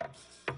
Thank you.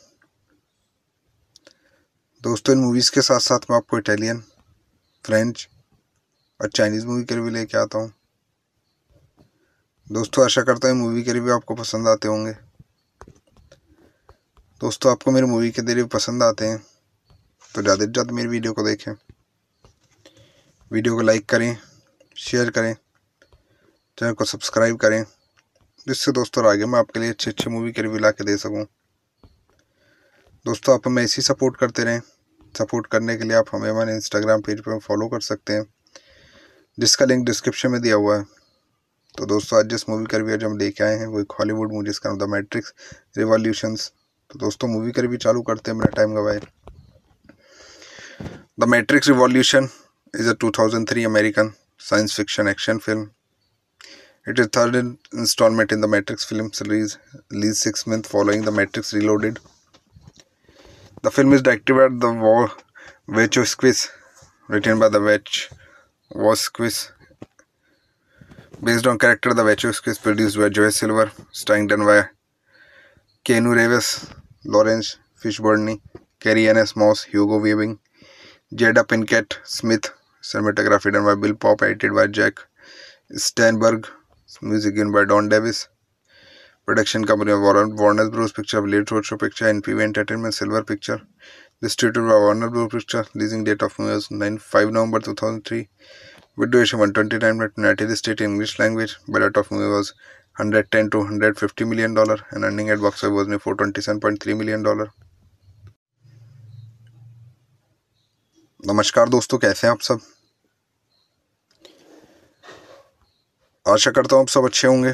दोस्तों इन movies के साथ साथ मैं आपको इटालियन फ्रेंच और चाइनीज़ मूवी के रिव्यू लेके आता हूँ दोस्तों आशा करता हूँ मूवी के रिव्यू आपको पसंद आते होंगे दोस्तों आपको मेरे मूवी के रिव्यू पसंद आते हैं तो ज़्यादा से ज़्यादा मेरी वीडियो को देखें वीडियो को लाइक करें शेयर करें चैनल को सब्सक्राइब करें जिससे दोस्तों आगे मैं आपके लिए अच्छे अच्छे मूवी के रिव्यू ला के दे सकूँ दोस्तों आप हमें ऐसी सपोर्ट करते रहें सपोर्ट करने के लिए आप हमें हमारे इंस्टाग्राम पेज पर फॉलो कर सकते हैं जिसका लिंक डिस्क्रिप्शन में दिया हुआ है तो दोस्तों आज जिस मूवी का रिव्यू जो हम लेके आए हैं वो एक हॉलीवुड मूवी जिसका नाम द मैट्रिक्स रिवॉल्यूशंस तो दोस्तों मूवी का रिव्यू चालू करते हैं मेरा टाइम गवाए the Matrix revolution is a 2003 American science fiction action film it is third installment in the Matrix film release released six month following the Matrix reloaded The film is directed by the War Vechoskis, written by the Vech Voskis. Based on character The Vechoskis, produced by Joyce Silver, starring done by Keanu Reeves, Lawrence Fishburne, Carrie Annes Moss, Hugo Weaving, Jada Pinkett Smith, cinematography done by Bill Pop, edited by Jack Steinberg, music given by Don Davis. Production company Warner Bros picture late road show picture NPV entertainment silver picture distribute by Warner Bros picture leasing date of nine five November two thousand three विड्रेशन one twenty nine minute United State English language budget of movie was hundred ten to hundred fifty million dollar and earning at box was में four twenty seven point three million dollar नमस्कार दोस्तों कैसे हैं आप सब आशा करता हूँ आप सब अच्छे होंगे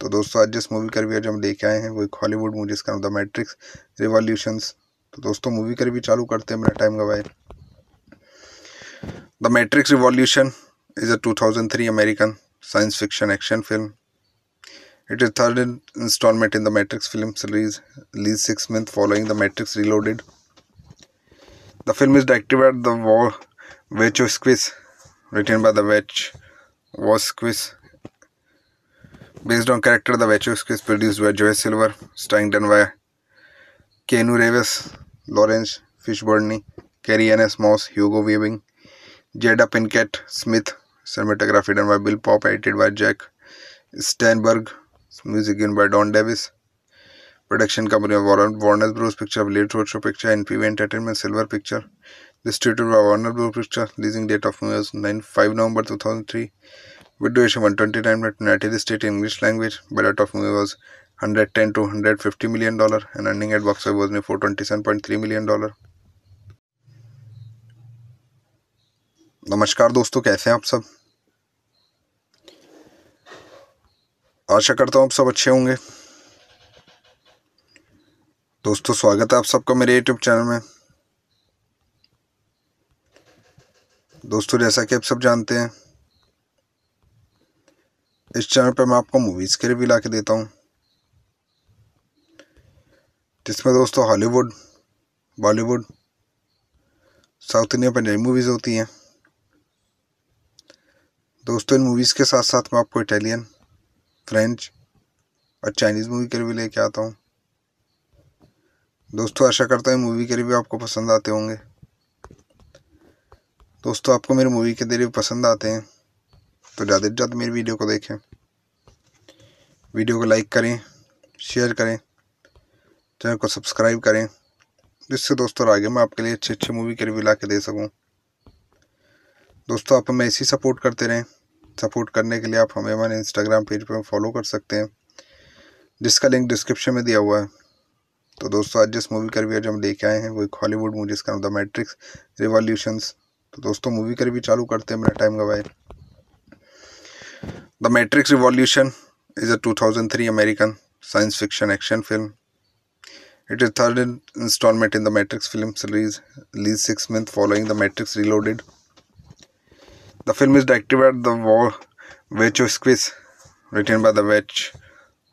तो दोस्तों आज जिस मूवी का रिव्यू आज हम लेके आए हैं वो एक हॉलीवुड मूवी जिसका नाम द मैट्रिक्स रिवॉल्यूशंस तो दोस्तों मूवी का रिव्यू चालू करते हैं मेरा टाइम गवाए the Matrix revolution is a 2003 American science fiction action film it is third installment in the Matrix film release lease six month following the Matrix reloaded the film is directive at the Wachowskis return by the Wachowskis Based on character, the Wachowski is produced by Joyce Silver, starring done by Keanu Reeves, Lawrence Fishburne, Carrie Annes Moss, Hugo Weaving, Jada Pinkett Smith, cinematography done by Bill Pop, edited by Jack Steinberg, music given by Don Davis. Production company of Warren, Warner Bros. Picture, Late Roadshow Picture, PV Entertainment, Silver Picture. Distributed by Warner Bros. Picture. Leasing date of movie was 9 5 November 2003. with duration 129 minutes United States English language. Budget of movie was 110 to 150 million dollar and earning at box office was 427.3 million dollar. नमस्कार दोस्तों कैसे हैं आप सब आशा करता हूं आप सब अच्छे होंगे दोस्तों स्वागत है आप सबका मेरे YouTube चैनल में दोस्तों जैसा कि आप सब जानते हैं इस चैनल पर मैं आपको मूवीज़ के रिव्यू ला के देता हूँ जिसमें दोस्तों Hollywood Bollywood south India Punjabi movies होती हैं दोस्तों इन मूवीज़ के साथ साथ मैं आपको इटालियन फ्रेंच और चाइनीज़ मूवी के रिव्यू लेके आता हूँ दोस्तों आशा करता हूँ मूवी के रिव्यू आपको पसंद आते होंगे दोस्तों आपको मेरी मूवी के रिव्यू पसंद आते हैं तो ज़्यादा से ज़्यादा मेरी वीडियो को देखें वीडियो को लाइक करें शेयर करें चैनल को सब्सक्राइब करें जिससे दोस्तों आगे मैं आपके लिए अच्छी अच्छी मूवी के रिव्यू ला के दे सकूँ दोस्तों आप हमें ही सपोर्ट करते रहें सपोर्ट करने के लिए आप हमें हमारे इंस्टाग्राम पेज पर फॉलो कर सकते हैं जिसका लिंक डिस्क्रिप्शन में दिया हुआ है तो दोस्तों आज जिस मूवी का रिव्यू आज हम लेके आए हैं वो एक हॉलीवुड मूवी जिसका नाम द मैट्रिक्स रिवॉल्यूशंस तो दोस्तों मूवी का रिव्यू चालू करते हैं मेरा टाइम गवाए The Matrix Revolution is a 2003 American science fiction action film. It is third installment in the Matrix film series, released six months following The Matrix Reloaded. The film is directed by the Wachowskis, written by the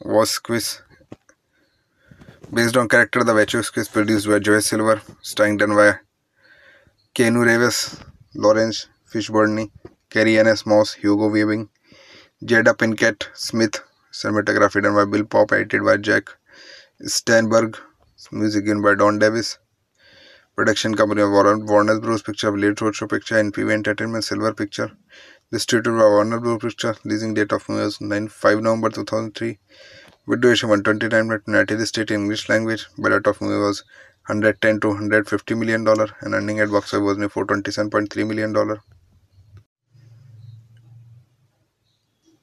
Wachowskis, based on character the Wachowskis, produced by Joy Silver, starring done by Keanu Reeves, Lawrence Fishburne, Carrie Anne Moss, Hugo Weaving, Jada Pinkett Smith, cinematography done by Bill Pop, edited by Jack Steinberg, music given by Don Davis. Production company of Warner, Warner Bros. Picture, Late Roadshow Picture, NPV Entertainment, Silver Picture. Distributed by Warner Bros. Picture, releasing date of movie was 9 5 November 2003. With duration 129 minutes, United States English language. Budget of movie was 110 to 150 million dollar, and earning at box office was 427.3 million dollar.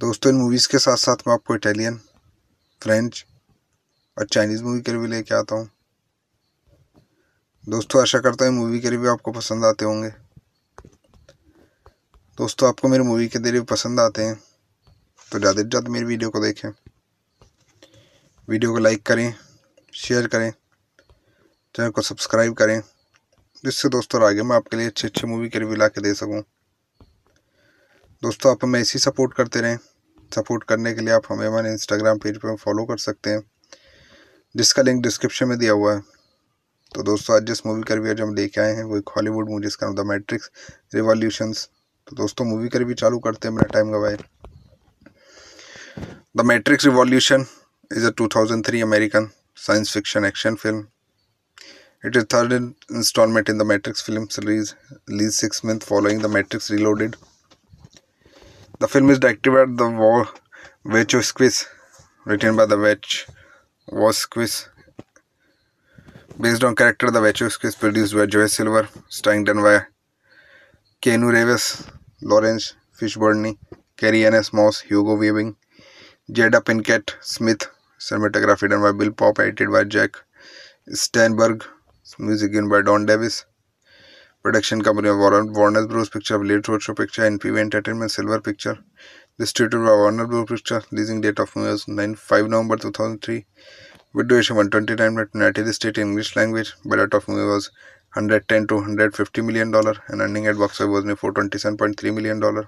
दोस्तों इन movies के साथ साथ मैं आपको Italian French और Chinese movie के review लेके आता हूँ दोस्तों आशा करता हूँ मूवी के रिव्यू आपको पसंद आते होंगे दोस्तों आपको मेरे मूवी के रिव्यू पसंद आते हैं तो ज़्यादा से ज़्यादा मेरी वीडियो को देखें वीडियो को लाइक करें शेयर करें चैनल को सब्सक्राइब करें जिससे दोस्तों आगे मैं आपके लिए अच्छे अच्छे मूवी के रिव्यू ला के दे सकूँ दोस्तों आप हमें ऐसी सपोर्ट करते रहें सपोर्ट करने के लिए आप हमें हमारे इंस्टाग्राम पेज पर फॉलो कर सकते हैं जिसका लिंक डिस्क्रिप्शन में दिया हुआ है तो दोस्तों आज जिस मूवी का रिव्यू जो हम लेके आए हैं वो एक हॉलीवुड मूवी जिसका नाम द मैट्रिक्स रिवॉल्यूशंस तो दोस्तों मूवी का रिव्यू चालू करते हैं मेरा टाइम गवाए the Matrix revolution is a 2003 American science fiction action film it is third installment in the Matrix film release released six month following the Matrix reloaded The film is directed by the Vechoskis, written by the Vechoskis. Based on character, the Vechoskis produced by Joy Silver, starring done by Keanu Reeves, Lawrence Fishburne, Carrie Annes Moss, Hugo Weaving, Jada Pinkett Smith, cinematography done by Bill Pop, edited by Jack Steinberg, music given by Don Davis. Production company Warner Bros picture late road show picture NPV entertainment silver picture distribute by Warner Bros picture leasing date of nine five November two thousand three विड्रेशन one twenty nine minute United State English language budget of movie was hundred ten to hundred fifty million dollar and earning at box office में four twenty seven point three million dollar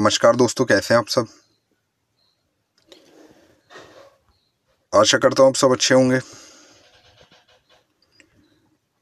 नमस्कार दोस्तों कैसे हैं आप सब आशा करता हूँ आप सब अच्छे होंगे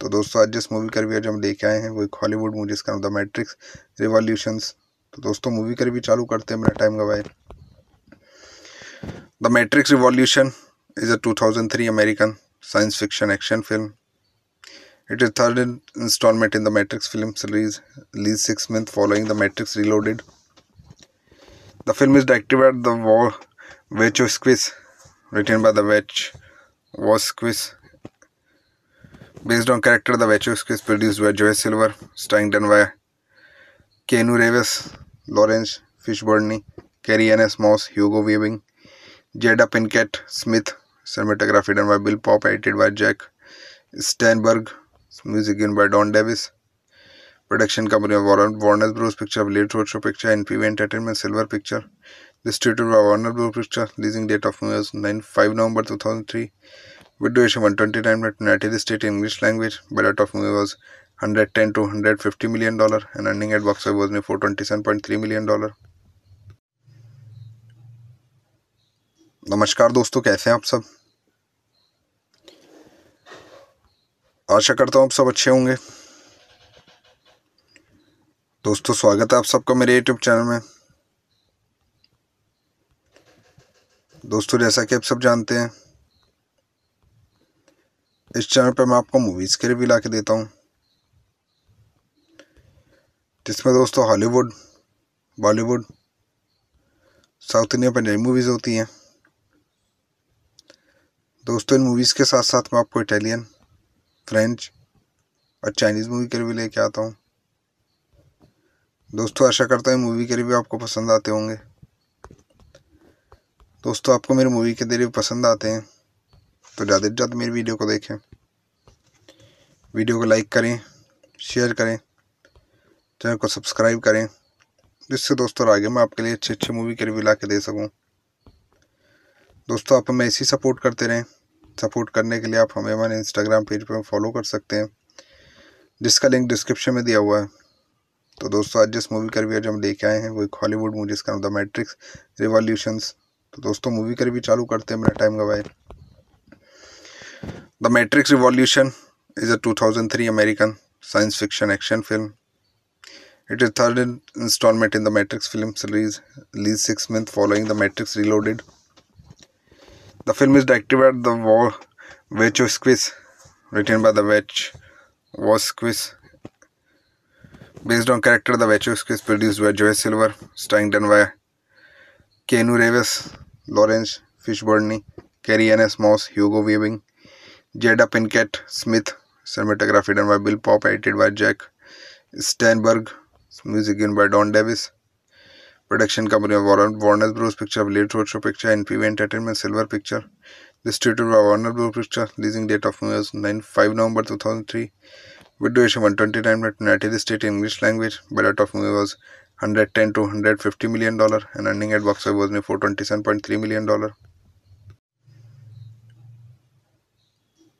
तो दोस्तों आज जिस मूवी का रिव्यू आज हम लेके आए हैं वो एक हॉलीवुड मूवी जिसका नाम द मैट्रिक्स रिवॉल्यूशंस तो दोस्तों मूवी का रिव्यू चालू करते हैं मेरा टाइम गवाए the Matrix revolution is a 2003 American science fiction action film it is third installment in the Matrix film release lease six month following the Matrix reloaded the film is directive at the Wachowskis return by the Wachowskis Based on character, the Wachowski is produced by Joyce Silver, starring done by Keanu Reeves, Lawrence Fishburne, Carrie Annes Moss, Hugo Weaving, Jada Pinkett Smith, cinematography done by Bill Pop, edited by Jack Steinberg, music given by Don Davis. Production company of Warren, Warner Bros. Picture, Late Roadshow Picture, PV Entertainment, Silver Picture. Distributed by Warner Bros. Picture. Leasing date of movie was 9 5 November 2003. with duration 129 minutes United States English language. Budget of movie was 110 to 150 million dollar and earning at box office was 427.3 million dollar. नमस्कार दोस्तों कैसे हैं आप सब आशा करता हूँ आप सब अच्छे होंगे दोस्तों स्वागत है आप सबका मेरे YouTube चैनल में दोस्तों जैसा कि आप सब जानते हैं इस चैनल पर मैं आपको मूवीज़ के रिव्यू ला के देता हूँ जिसमें दोस्तों Hollywood Bollywood south India Punjabi movies होती हैं दोस्तों इन मूवीज़ के साथ साथ मैं आपको इटालियन फ्रेंच और चाइनीज़ मूवी के रिव्यू लेके आता हूँ दोस्तों आशा करता हूँ मूवी के रिव्यू आपको पसंद आते होंगे दोस्तों आपको मेरी मूवी के रिव्यू पसंद आते हैं तो ज़्यादा से ज़्यादा मेरी वीडियो को देखें वीडियो को लाइक करें शेयर करें चैनल को सब्सक्राइब करें जिससे दोस्तों आगे मैं आपके लिए अच्छी अच्छी मूवी के रिव्यू ला के दे सकूँ दोस्तों आप हमें ही सपोर्ट करते रहें सपोर्ट करने के लिए आप हमें हमारे इंस्टाग्राम पेज पर फॉलो कर सकते हैं जिसका लिंक डिस्क्रिप्शन में दिया हुआ है तो दोस्तों आज जिस मूवी का रिव्यू जो हम लेके आए हैं वो एक हॉलीवुड मूवी जिसका नाम द मैट्रिक्स रिवॉल्यूशंस तो दोस्तों मूवी का रिव्यू चालू करते हैं मेरा टाइम गवाए The Matrix Revolution is a 2003 American science fiction action film. It is third installment in the Matrix film series, released six months following The Matrix Reloaded. The film is directed by the Wachowskis, written by the Wachowskis, based on character the Wachowskis, produced by Joy Silver, starring done by Keanu Reeves, Lawrence Fishburne, Carrie Anne Moss, Hugo Weaving, Jada Pinkett Smith, cinematography done by Bill Pop, edited by Jack Steinberg, music given by Don Davis. Production company of Warner, Warner Bros. Picture, Late Roadshow Picture, NPV Entertainment, Silver Picture. Distributed by Warner Bros. Picture, releasing date of movie was 9 5 November 2003. With duration 129 minutes, United States English language. Budget of movie was 110 to 150 million dollar, and earning at box office was 427.3 million dollar.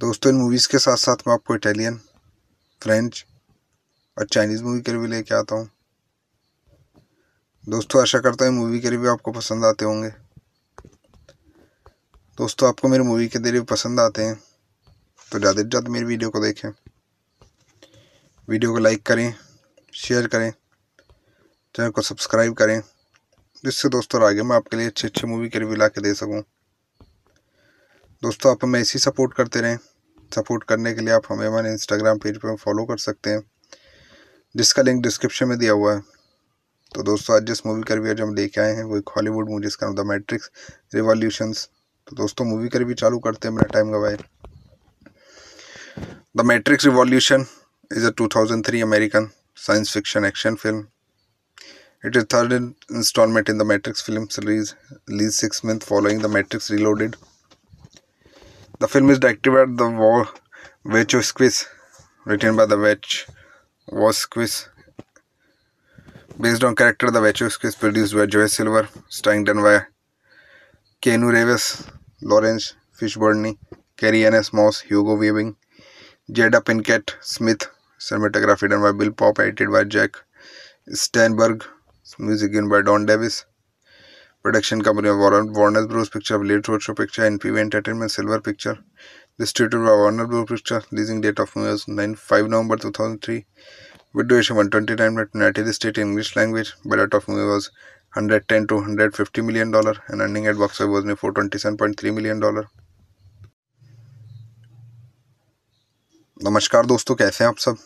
दोस्तों इन movies के साथ साथ मैं आपको Italian French और Chinese movie के review लेके आता हूँ दोस्तों आशा करता हूँ मूवी के रिव्यू आपको पसंद आते होंगे दोस्तों आपको मेरे मूवी के रिव्यू पसंद आते हैं तो ज़्यादा से ज़्यादा मेरी वीडियो को देखें वीडियो को लाइक करें शेयर करें चैनल को सब्सक्राइब करें जिससे दोस्तों आगे मैं आपके लिए अच्छे अच्छे मूवी के रिव्यू ला के दे सकूँ दोस्तों आप हमें ऐसी सपोर्ट करते रहें सपोर्ट करने के लिए आप हमें हमारे इंस्टाग्राम पेज पर फॉलो कर सकते हैं जिसका लिंक डिस्क्रिप्शन में दिया हुआ है तो दोस्तों आज जिस मूवी का रिव्यू जो हम लेके आए हैं वो एक हॉलीवुड मूवी जिसका नाम द मैट्रिक्स रिवॉल्यूशंस तो दोस्तों मूवी का रिव्यू चालू करते हैं मेरा टाइम गवाए the Matrix revolution is a 2003 American science fiction action film it is third installment in the Matrix film release released six month following the Matrix reloaded The film is directed by the War Vechoskis, written by the Vech Voskis. Based on character The Vechoskis, produced by Joy Silver, starring done by Keanu Reeves, Lawrence Fishburne, Carrie Annes Moss, Hugo Weaving, Jada Pinkett Smith, cinematography done by Bill Pop, edited by Jack Steinberg, music given by Don Davis. Production company Warner Bros picture late road show picture NPV entertainment silver picture distribute by Warner Bros picture leasing date of nine five November two thousand three विड्रोएशन one twenty nine minute United State English language budget of movie was hundred ten to hundred fifty million dollar and earning at box was में four twenty seven point three million dollar नमस्कार दोस्तों कैसे हैं आप सब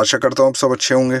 आशा करता हूँ आप सब अच्छे होंगे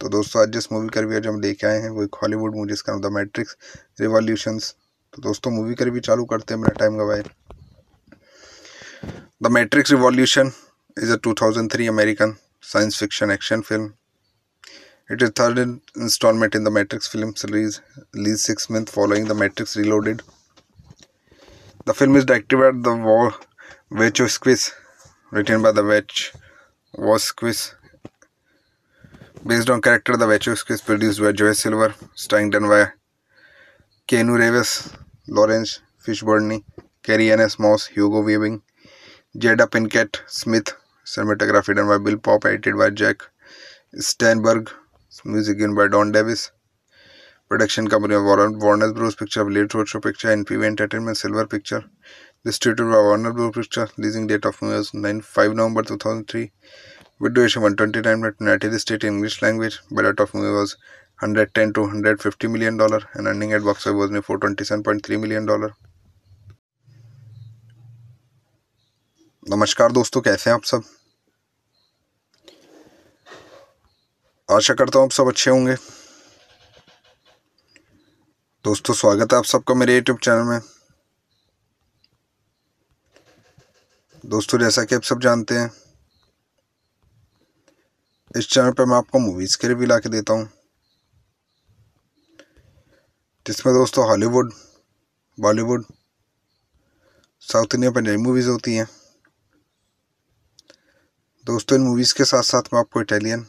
तो दोस्तों आज जिस मूवी का रिव्यू आज हम लेके आए हैं वो एक हॉलीवुड मूवी जिसका नाम द मैट्रिक्स रिवॉल्यूशंस तो दोस्तों मूवी का रिव्यू चालू करते हैं मेरा टाइम गवाए the Matrix revolution is a 2003 American science fiction action film it is third installment in the Matrix film release lease six month following the Matrix reloaded the film is directive at the Wachowskis return by the Wachowskis Based on character, the Wachowski is produced by Joyce Silver, starring done by Keanu Reeves, Lawrence Fishburne, Carrie Annes Moss, Hugo Weaving, Jada Pinkett Smith, cinematography done by Bill Pop, edited by Jack Steinberg, music given by Don Davis. Production company of Warren, Warner Bros. Picture, Late Roadshow Picture, PV Entertainment, Silver Picture. Distributed by Warner Bros. Picture. Leasing date of movie was 9 5 November 2003. with duration 129 minutes United States English language. Budget of movie was 110 to 150 million dollar and earning at box office was 427.3 million dollar. नमस्कार दोस्तों कैसे हैं आप सब आशा करता हूँ आप सब अच्छे होंगे दोस्तों स्वागत है आप सबका मेरे YouTube चैनल में दोस्तों जैसा कि आप सब जानते हैं इस चैनल पर मैं आपको मूवीज़ के रिव्यू ला के देता हूँ जिसमें दोस्तों Hollywood Bollywood south India Punjabi movies होती हैं दोस्तों इन मूवीज़ के साथ साथ मैं आपको इटालियन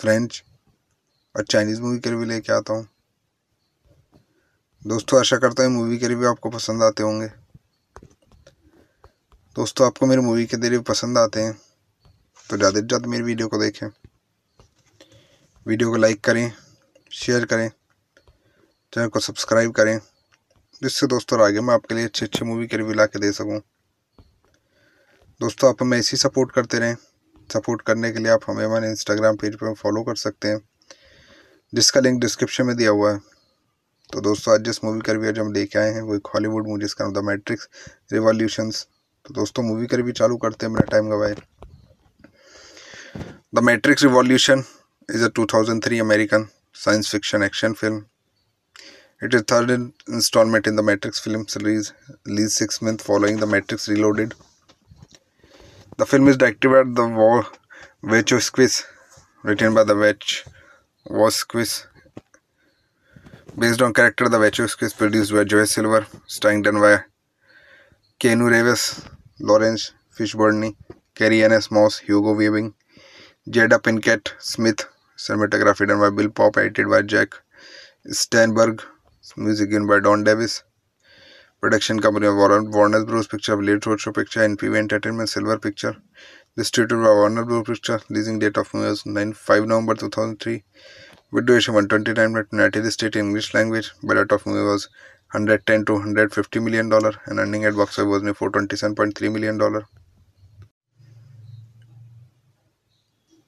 फ्रेंच और चाइनीज़ मूवी के रिव्यू लेके आता हूँ दोस्तों आशा करता हूँ मूवी के रिव्यू आपको पसंद आते होंगे दोस्तों आपको मेरी मूवी के रिव्यू पसंद आते हैं तो ज़्यादा से ज़्यादा मेरी वीडियो को देखें वीडियो को लाइक करें शेयर करें चैनल को सब्सक्राइब करें जिससे दोस्तों आगे मैं आपके लिए अच्छी अच्छी मूवी के रिव्यू ला के दे सकूँ दोस्तों आप हमें ही सपोर्ट करते रहें सपोर्ट करने के लिए आप हमें हमारे इंस्टाग्राम पेज पर फॉलो कर सकते हैं जिसका लिंक डिस्क्रिप्शन में दिया हुआ है तो दोस्तों आज जिस मूवी का रिव्यू जो हम लेके आए हैं वो एक हॉलीवुड मूवी जिसका नाम द मैट्रिक्स रिवॉल्यूशंस तो दोस्तों मूवी का रिव्यू चालू करते हैं मेरा टाइम गवाए The Matrix Revolution is a 2003 American science fiction action film. It is third installment in the Matrix film series, released six months following The Matrix Reloaded. The film is directed by the Wachowskis, written by the Wachowskis, based on character the Wachowskis, produced by Joy Silver, starring done by Keanu Reeves, Lawrence Fishburne, Carrie Anne Moss, Hugo Weaving, Jada Pinkett Smith, cinematography done by Bill Pop, edited by Jack Steinberg, music given by Don Davis. Production company of Warner, Warner Bros. Picture, Late Roadshow Picture, NPV Entertainment, Silver Picture. Distributed by Warner Bros. Picture, releasing date of movie was 9 5 November 2003. With duration 129 minutes, United States English language. Budget of movie was 110 to 150 million dollar, and earning at box office was 427.3 million dollar.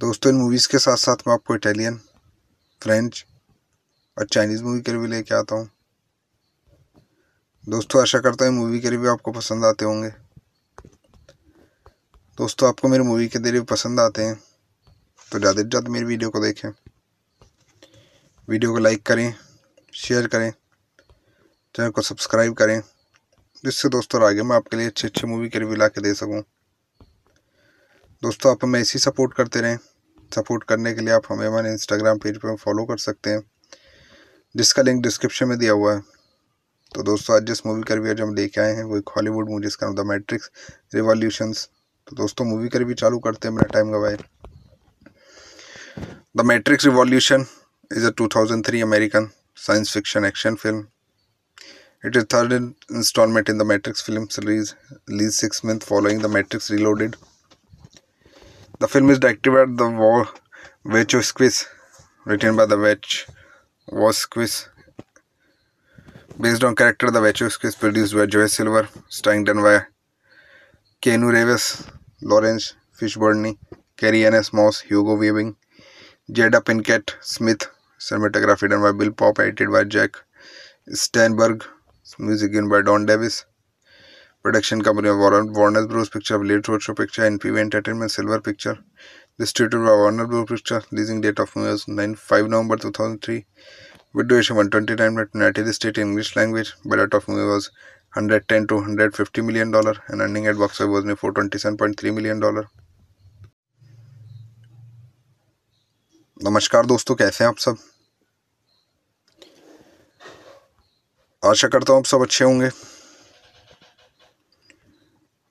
दोस्तों इन movies के साथ साथ मैं आपको Italian French और Chinese movie के review लेके आता हूँ दोस्तों आशा करता हूँ मूवी के रिव्यू आपको पसंद आते होंगे दोस्तों आपको मेरे मूवी के रिव्यू पसंद आते हैं तो ज़्यादा से ज़्यादा मेरी वीडियो को देखें वीडियो को लाइक करें शेयर करें चैनल को सब्सक्राइब करें जिससे दोस्तों आगे मैं आपके लिए अच्छे अच्छे मूवी के रिव्यू ला के दे सकूँ दोस्तों आप हमें ऐसी सपोर्ट करते रहें सपोर्ट करने के लिए आप हमें हमारे इंस्टाग्राम पेज पर फॉलो कर सकते हैं जिसका लिंक डिस्क्रिप्शन में दिया हुआ है तो दोस्तों आज जिस मूवी का रिव्यू जो हम लेके आए हैं वो एक हॉलीवुड मूवी जिसका नाम द मैट्रिक्स रिवॉल्यूशंस तो दोस्तों मूवी का रिव्यू चालू करते हैं मेरा टाइम गवाए the Matrix revolution is a 2003 American science fiction action film it is third installment in the Matrix film release released six month following the Matrix reloaded The film is directed by the Vechoskis, written by the Vechoskis. Based on character The Vechoskis, produced by Joyce Silver, starring done by Keanu Reeves, Lawrence Fishburne, Carrie Annes Moss, Hugo Weaving, Jada Pinkett Smith, cinematography done by Bill Pop, edited by Jack Steinberg, music given by Don Davis. Production company Warner Bros picture late road show picture NPV entertainment silver picture distribute by Warner Bros picture leasing date of nine five November two thousand three विड्रोएशन one twenty nine minute United State English language budget of movie was hundred ten to hundred fifty million dollar and earning at box was में four twenty seven point three million dollar नमस्कार दोस्तों कैसे हैं आप सब आशा करता हूँ आप सब अच्छे होंगे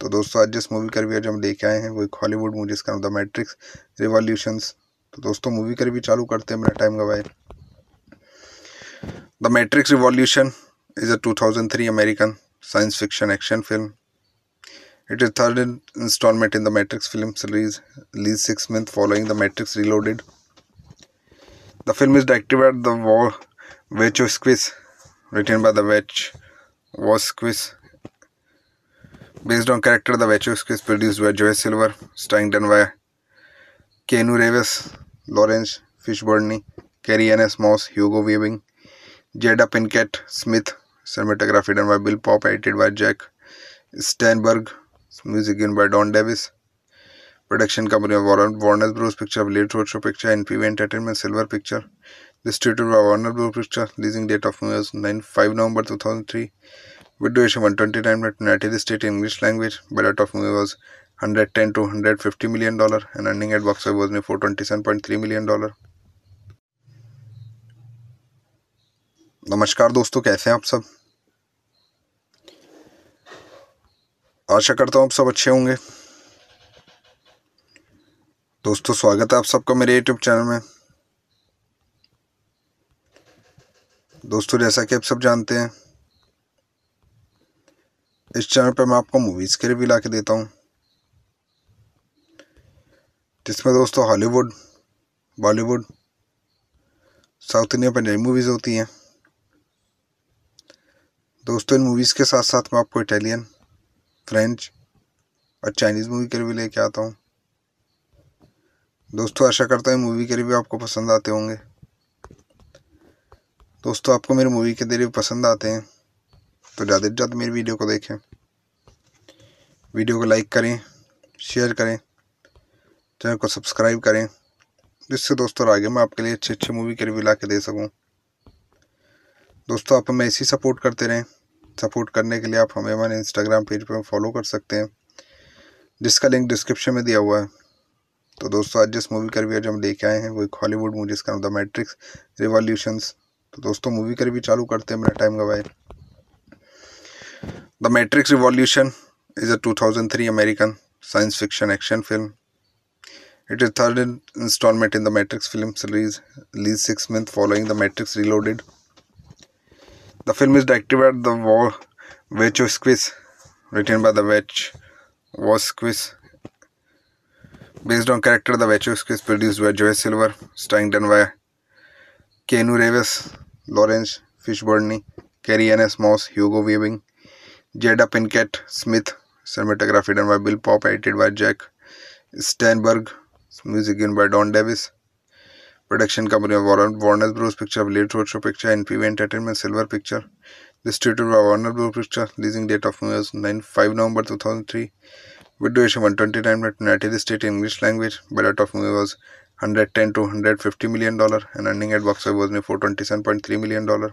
तो दोस्तों आज जिस मूवी का रिव्यू आज हम लेके आए हैं वो एक हॉलीवुड मूवी जिसका नाम द मैट्रिक्स रिवॉल्यूशंस तो दोस्तों मूवी का रिव्यू चालू करते हैं मेरा टाइम गवाए the Matrix revolution is a 2003 American science fiction action film it is third installment in the Matrix film release lease six month following the Matrix reloaded the film is directive at the Wachowskis return by the Wachowskis Based on character, the Wachowski is produced by Joyce Silver, starring done by Keanu Reeves, Lawrence Fishburne, Carrie Annes Moss, Hugo Weaving, Jada Pinkett Smith, cinematography done by Bill Pop, edited by Jack Steinberg, music given by Don Davis. Production company of Warner, Warner Bros. Picture, Late Roadshow Picture, NPV Entertainment, Silver Picture. Distributed by Warner Bros. Picture. Leasing date of movie was 9 5 November 2003. with duration 129 minutes United States English language. Budget of movie was 110 to 150 million dollar and earning at box office was 427.3 million dollar. नमस्कार दोस्तों कैसे हैं आप सब आशा करता हूँ आप सब अच्छे होंगे दोस्तों स्वागत है आप सबका मेरे यूट्यूब चैनल में दोस्तों जैसा कि आप सब जानते हैं इस चैनल पर मैं आपको मूवीज़ के रिव्यू ला के देता हूँ जिसमें दोस्तों हॉलीवुड बॉलीवुड साउथ इंडिया पर नई मूवीज़ होती हैं दोस्तों इन मूवीज़ के साथ साथ मैं आपको इटालियन फ्रेंच और चाइनीज़ मूवी के रिव्यू लेके आता हूँ दोस्तों आशा करता हूँ मूवी के रिव्यू आपको पसंद आते होंगे दोस्तों आपको मेरी मूवी के रिव्यू पसंद आते हैं तो ज़्यादा से ज़्यादा मेरी वीडियो को देखें वीडियो को लाइक करें शेयर करें चैनल को सब्सक्राइब करें जिससे दोस्तों आगे मैं आपके लिए अच्छी अच्छी मूवी के रिव्यू ला के दे सकूँ दोस्तों आप हमें ही सपोर्ट करते रहें सपोर्ट करने के लिए आप हमें हमारे इंस्टाग्राम पेज पर फॉलो कर सकते हैं जिसका लिंक डिस्क्रिप्शन में दिया हुआ है तो दोस्तों आज जिस मूवी का रिव्यू आज हम लेके आए हैं वो एक हॉलीवुड मूवी जिसका नाम द मैट्रिक्स रिवॉल्यूशंस तो दोस्तों मूवी का रिव्यू चालू करते हैं मेरा टाइम गवाए The Matrix Revolution is a 2003 American science fiction action film. It is third installment in the Matrix film series, released six months following The Matrix Reloaded. The film is directed by the Wachowskis, written by the Wachowskis, based on character the Wachowskis, produced by Joy Silver, starring done by Keanu Reeves, Lawrence Fishburne, Carrie Anne Moss, Hugo Weaving, Jada Pinkett Smith, cinematography done by Bill Pop, edited by Jack Steinberg, music given by Don Davis. Production company of Warner, Warner Bros. Picture, Late Roadshow Picture, NPV Entertainment, Silver Picture. Distributed by Warner Bros. Picture, releasing date of movie was 9 5 November 2003. With duration 129 minutes, United States English language. Budget of movie was 110 to 150 million dollar, and earning at box office was 427.3 million dollar.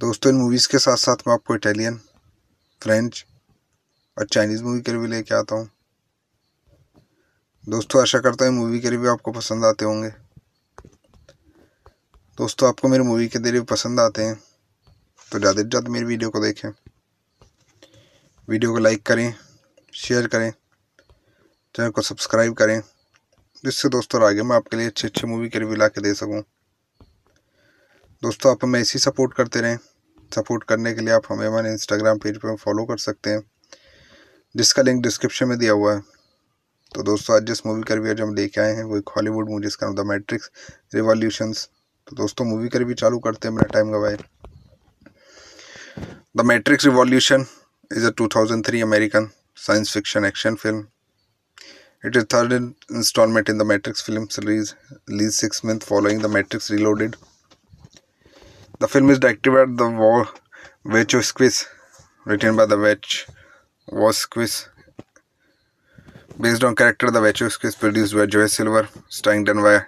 दोस्तों इन movies के साथ साथ मैं आपको Italian French और Chinese movie के review लेके आता हूँ दोस्तों आशा करता हूँ मूवी के रिव्यू आपको पसंद आते होंगे दोस्तों आपको मेरे मूवी के रिव्यू पसंद आते हैं तो ज़्यादा से ज़्यादा मेरी वीडियो को देखें वीडियो को लाइक करें शेयर करें चैनल को सब्सक्राइब करें जिससे दोस्तों आगे मैं आपके लिए अच्छे अच्छे मूवी के रिव्यू ला के दे सकूँ दोस्तों आप हमें ऐसी सपोर्ट करते रहें सपोर्ट करने के लिए आप हमें हमारे इंस्टाग्राम पेज पर फॉलो कर सकते हैं जिसका लिंक डिस्क्रिप्शन में दिया हुआ है तो दोस्तों आज जिस मूवी का रिव्यू जो हम लेके आए हैं वो एक हॉलीवुड मूवी जिसका नाम द मैट्रिक्स रिवॉल्यूशंस तो दोस्तों मूवी का रिव्यू चालू करते हैं मेरा टाइम गवाए the Matrix revolution is a 2003 American science fiction action film it is third installment in the Matrix film release released six month following the Matrix reloaded The film is directed by the Vechoskis, written by the Vechoskis. Based on character, the Vechoskis produced by Joyce Silver, starring done by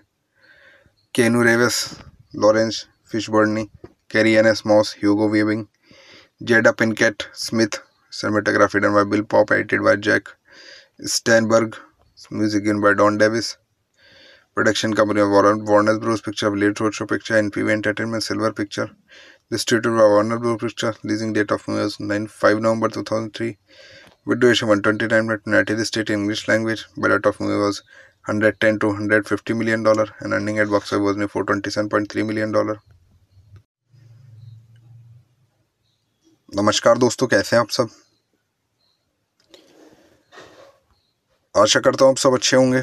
Keanu Reeves, Lawrence Fishburne, Carrie Annes Moss, Hugo Weaving, Jada Pinkett Smith, cinematography done by Bill Pop, edited by Jack Steinberg, music given by Don Davis. Production company Warner Bros picture late road show picture V entertainment silver picture distribute by Warner Bros picture leasing date of news nine five November two thousand three विड्रेशन one twenty nine minute United State English language budget of movie was hundred ten to hundred fifty million dollar and earning at box of was में four twenty seven point three million dollar नमस्कार दोस्तों कैसे हैं आप सब आशा करता हूँ आप सब अच्छे होंगे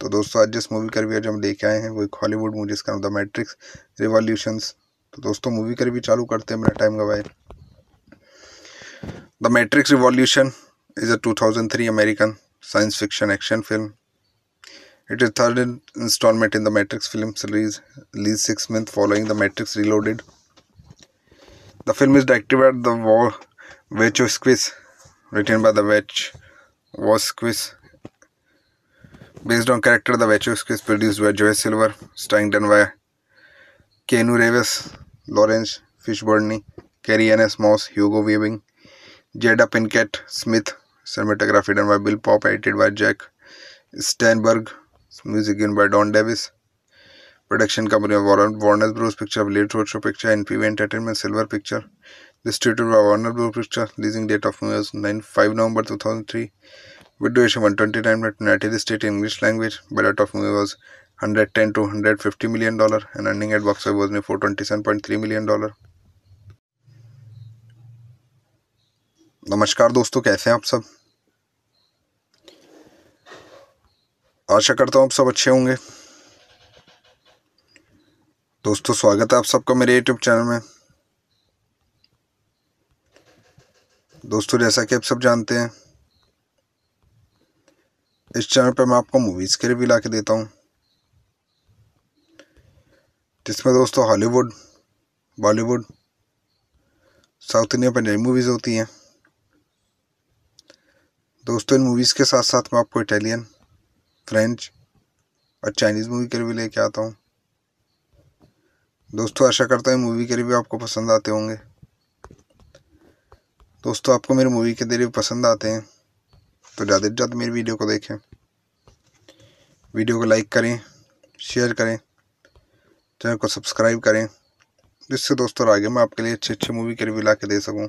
तो दोस्तों आज जिस मूवी का रिव्यू आज हम लेके आए हैं वो एक हॉलीवुड मूवी जिसका नाम द मैट्रिक्स रिवॉल्यूशंस तो दोस्तों मूवी का रिव्यू चालू करते हैं मेरा टाइम गवाए the Matrix revolution is a 2003 American science fiction action film it is third installment in the Matrix film release lease six month following the Matrix reloaded the film is directive at the Wachowskis return by the Wachowskis Based on character, the Wachowski is produced by Joyce Silver, starring done by Keanu Reeves, Lawrence Fishburne, Carrie Annes Moss, Hugo Weaving, Jada Pinkett Smith, cinematography done by Bill Pop, edited by Jack Steinberg, music given by Don Davis. Production company of Warner, Warner Bros. Picture, Late Roadshow Picture, PV Entertainment, Silver Picture. Distributed by Warner Bros. Picture. Leasing date of movie was 9 5 November 2003. with duration 129 minutes United States English language. Budget of movie was 110 to 150 million dollar and earning at box office was 427.3 million dollar. नमस्कार दोस्तों कैसे हैं आप सब आशा करता हूं आप सब अच्छे होंगे दोस्तों स्वागत है आप सबका मेरे YouTube चैनल में दोस्तों जैसा कि आप सब जानते हैं इस चैनल पर मैं आपको मूवीज़ के रिव्यू ला के देता हूँ जिसमें दोस्तों Hollywood Bollywood south India Punjabi movies होती हैं दोस्तों इन मूवीज़ के साथ साथ मैं आपको इटालियन फ्रेंच और चाइनीज़ मूवी के रिव्यू लेके आता हूँ दोस्तों आशा करता हूँ मूवी के रिव्यू आपको पसंद आते होंगे दोस्तों आपको मेरी मूवी के रिव्यू पसंद आते हैं तो ज़्यादा से ज़्यादा मेरी वीडियो को देखें वीडियो को लाइक करें शेयर करें चैनल को सब्सक्राइब करें जिससे दोस्तों आगे मैं आपके लिए अच्छी अच्छी मूवी के रिव्यू ला के दे सकूँ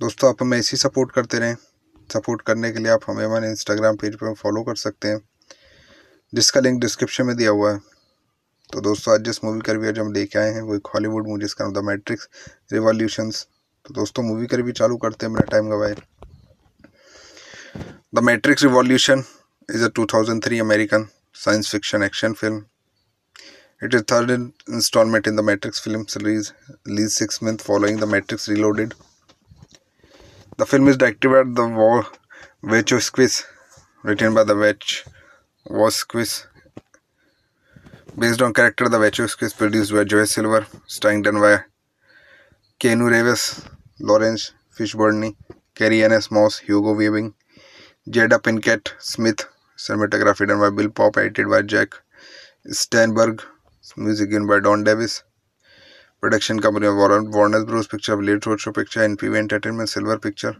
दोस्तों आप हमें ही सपोर्ट करते रहें सपोर्ट करने के लिए आप हमें हमारे इंस्टाग्राम पेज पर फॉलो कर सकते हैं जिसका लिंक डिस्क्रिप्शन में दिया हुआ है तो दोस्तों आज जिस मूवी का रिव्यू आज हम लेके आए हैं वो एक हॉलीवुड मूवी जिसका नाम द मैट्रिक्स रिवॉल्यूशंस तो दोस्तों मूवी का रिव्यू चालू करते हैं मेरा टाइम गवाए The Matrix Revolution is a 2003 American science fiction action film. It is third installment in the Matrix film series, released six months following The Matrix Reloaded. The film is directed by the Wachowskis, written by the Wachowskis, based on character the Wachowskis, produced by Joy Silver, starring done by Keanu Reeves, Lawrence Fishburne, Carrie Anne Moss, Hugo Weaving, Jada Pinkett Smith, cinematography done by Bill Pop, edited by Jack Steinberg, music given by Don Davis. Production company of Warner, Warner Bros. Picture, Late Roadshow Picture, NPV Entertainment, Silver Picture.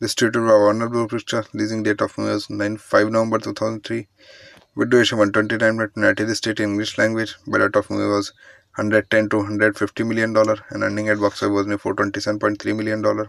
Distributed by Warner Bros. Picture, releasing date of movie was 9 5 November 2003. With duration 129 minutes, United States English language. Budget of movie was 110 to 150 million dollar, and earning at box office was 427.3 million dollar.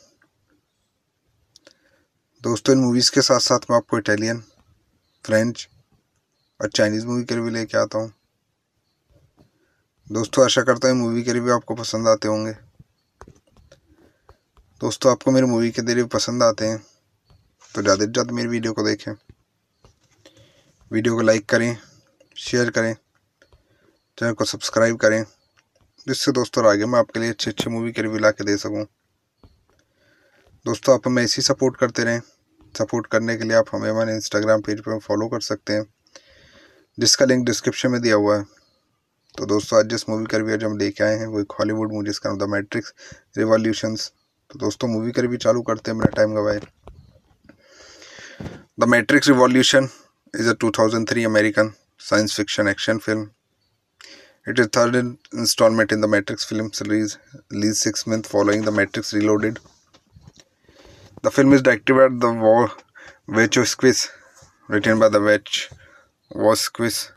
दोस्तों इन movies के साथ साथ मैं आपको Italian French और Chinese movie के review लेके आता हूँ दोस्तों आशा करता हूँ मूवी के रिव्यू आपको पसंद आते होंगे दोस्तों आपको मेरे मूवी के रिव्यू पसंद आते हैं तो ज़्यादा से ज़्यादा मेरी वीडियो को देखें वीडियो को लाइक करें शेयर करें चैनल को सब्सक्राइब करें जिससे दोस्तों आगे मैं आपके लिए अच्छे अच्छे मूवी के रिव्यू ला के दे सकूँ दोस्तों आप हमें ऐसी सपोर्ट करते रहें सपोर्ट करने के लिए आप हमें हमारे इंस्टाग्राम पेज पर फॉलो कर सकते हैं जिसका लिंक डिस्क्रिप्शन में दिया हुआ है तो दोस्तों आज जिस मूवी का रिव्यू जो हम लेके आए हैं वो एक हॉलीवुड मूवी जिसका नाम द मैट्रिक्स रिवॉल्यूशंस तो दोस्तों मूवी का रिव्यू चालू करते हैं मेरा टाइम गवाए the Matrix revolution is a 2003 American science fiction action film it is third installment in the Matrix film release released six month following the Matrix reloaded The film is directed by the Vechoskis, written by the Vechoskis.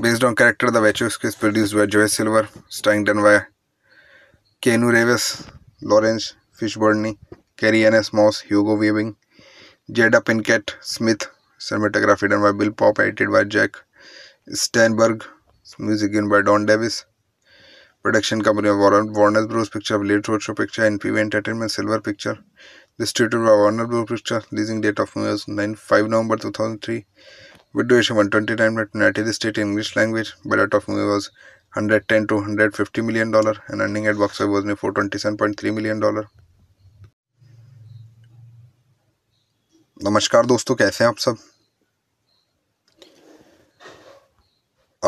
Based on character The Vechoskis, produced by Joyce Silver, starring done by Keanu Reeves, Lawrence Fishburne, Carrie Annes Moss, Hugo Weaving, Jada Pinkett Smith, cinematography done by Bill Pop, edited by Jack Steinberg, music given by Don Davis. Production company Warner Bros picture late road show picture NPV entertainment silver picture distribute by Warner Bros picture leasing date of nine five November two thousand three विड्रोएशन one twenty nine minute United State English language budget of movie was hundred ten to hundred fifty million dollar and earning at box was में four twenty seven point three million dollar नमस्कार दोस्तों कैसे हैं आप सब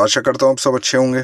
आशा करता हूँ आप सब अच्छे होंगे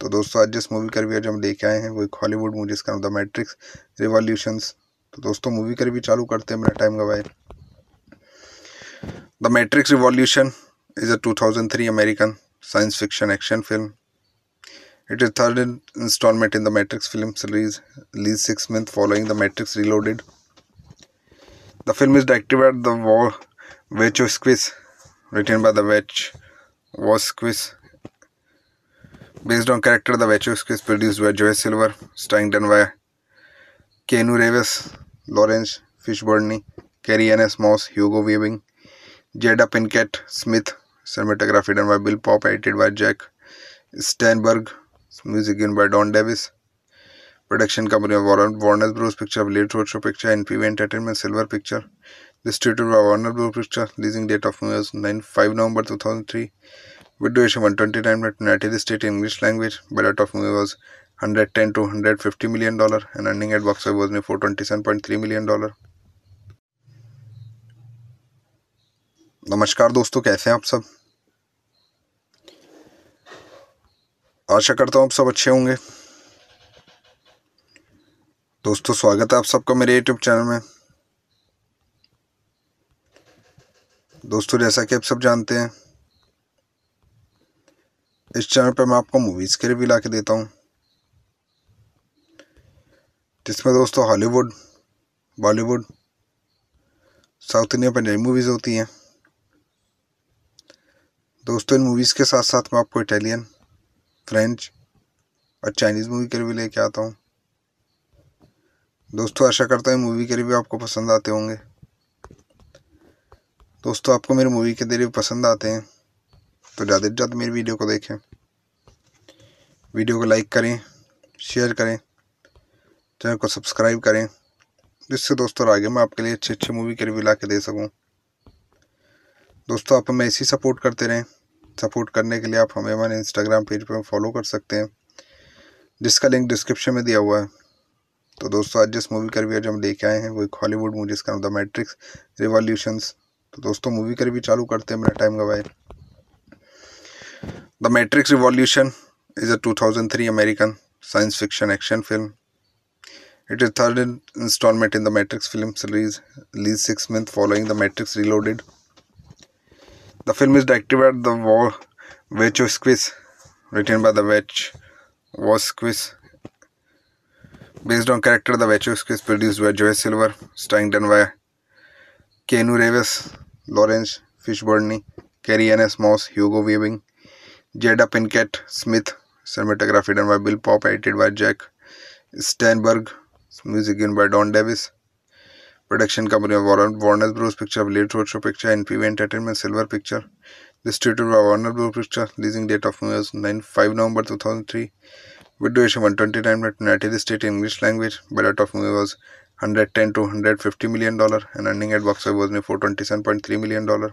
तो दोस्तों आज जिस मूवी का रिव्यू आज हम लेके आए हैं वो एक हॉलीवुड मूवी जिसका नाम द मैट्रिक्स रिवॉल्यूशंस तो दोस्तों मूवी का रिव्यू चालू करते हैं मेरा टाइम गवाए the Matrix revolution is a 2003 American science fiction action film it is third installment in the Matrix film release lease six month following the Matrix reloaded the film is directive at the Wachowskis return by the Wachowskis Based on character, the Wachowski is produced by Joey Silver, starring done by Keanu Reeves, Lawrence Fishburne, Carrie Annes Moss, Hugo Weaving, Jada Pinkett Smith, cinematography done by Bill Pop, edited by Jack Steinberg, music given by Don Davis. Production company of Warren, Warner Bros. Picture, Late Roadshow Picture, NPV Entertainment, Silver Picture. Distributed by Warner Bros. Picture. Leasing date of movie was 9 5 November 2003. with duration 129 minutes United States English language. Budget of movie was 110 to 150 million dollar and earning at box office was 427.3 million dollar. नमस्कार दोस्तों कैसे हैं आप सब आशा करता हूँ आप सब अच्छे होंगे दोस्तों स्वागत है आप सबका मेरे यूट्यूब चैनल में दोस्तों जैसा कि आप सब जानते हैं इस चैनल पर मैं आपको मूवीज़ के रिव्यू ला के देता हूँ जिसमें दोस्तों Hollywood Bollywood south India Punjabi movies होती हैं दोस्तों इन मूवीज़ के साथ साथ मैं आपको इटालियन फ्रेंच और चाइनीज़ मूवी के रिव्यू लेके आता हूँ दोस्तों आशा करता हूँ मूवी के रिव्यू आपको पसंद आते होंगे दोस्तों आपको मेरी मूवी के रिव्यू पसंद आते हैं तो ज़्यादा से ज़्यादा मेरी वीडियो को देखें वीडियो को लाइक करें शेयर करें चैनल को सब्सक्राइब करें जिससे दोस्तों आगे मैं आपके लिए अच्छी अच्छी मूवी के रिव्यू ला के दे सकूँ दोस्तों आप हमें ही सपोर्ट करते रहें सपोर्ट करने के लिए आप हमें हमारे इंस्टाग्राम पेज पर फॉलो कर सकते हैं जिसका लिंक डिस्क्रिप्शन में दिया हुआ है तो दोस्तों आज जिस मूवी का रिव्यू जो हम लेके आए हैं वो एक हॉलीवुड मूवी जिसका नाम द मैट्रिक्स रिवॉल्यूशंस तो दोस्तों मूवी का रिव्यू चालू करते हैं मेरा टाइम गवाए The Matrix Revolution is a 2003 American science fiction action film. It is third installment in the Matrix film series, released six months following The Matrix Reloaded. The film is directed by the Wachowskis, written by the Wachowskis, based on character the Wachowskis, produced by Joy Silver, starring done by Keanu Reeves, Lawrence Fishburne, Carrie Anne Moss, Hugo Weaving, Jada Pinkett Smith, cinematography done by Bill Pop, edited by Jack Steinberg, music given by Don Davis. Production company of Warner, Warner Bros. Picture, Late Roadshow Picture, NPV Entertainment, Silver Picture. Distributed by Warner Bros. Picture, releasing date of movie was 9 5 November 2003. With duration 129 minutes, United States English language. Budget of movie was 110 to 150 million dollar, and earning at box office was 427.3 million dollar.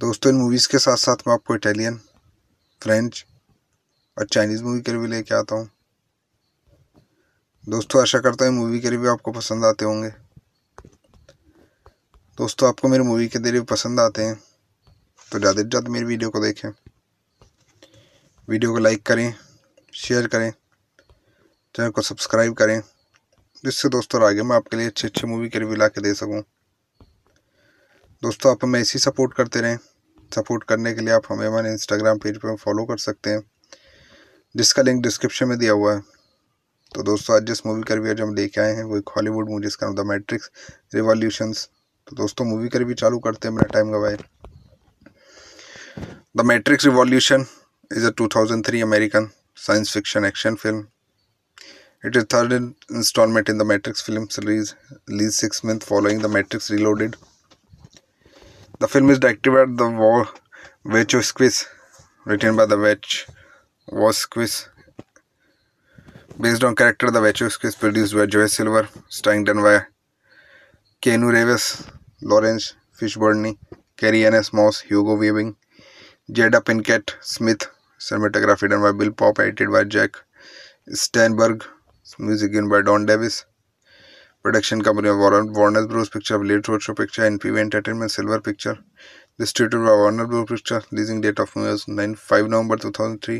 दोस्तों इन movies के साथ साथ मैं आपको Italian French और Chinese movie के review लेके आता हूँ दोस्तों आशा करता हूँ मूवी के रिव्यू आपको पसंद आते होंगे दोस्तों आपको मेरे मूवी के रिव्यू पसंद आते हैं तो ज़्यादा से ज़्यादा मेरी वीडियो को देखें वीडियो को लाइक करें शेयर करें चैनल को सब्सक्राइब करें जिससे दोस्तों आगे मैं आपके लिए अच्छे अच्छे मूवी के रिव्यू ला के दे सकूँ दोस्तों आप हमें ऐसी सपोर्ट करते रहें सपोर्ट करने के लिए आप हमें हमारे इंस्टाग्राम पेज पर फॉलो कर सकते हैं जिसका लिंक डिस्क्रिप्शन में दिया हुआ है तो दोस्तों आज जिस मूवी का रिव्यू जो हम लेके आए हैं वो एक हॉलीवुड मूवी जिसका नाम द मैट्रिक्स रिवॉल्यूशंस तो दोस्तों मूवी का रिव्यू चालू करते हैं मेरा टाइम गवाए the Matrix revolution is a 2003 American science fiction action film it is third installment in the Matrix film release released six month following the Matrix reloaded The film is directed by the War Vechoskis, written by the Vech Voskis. Based on character The Vechoskis, produced by Joy Silver, starring done by Keanu Reeves, Lawrence Fishburne, Carrie Annes Moss, Hugo Weaving, Jada Pinkett Smith, cinematography done by Bill Pop, edited by Jack Steinberg, music given by Don Davis. Production company Warner Bros picture late road show picture NPV entertainment silver picture distribute by Warner Bros picture leasing date of nine five November two thousand three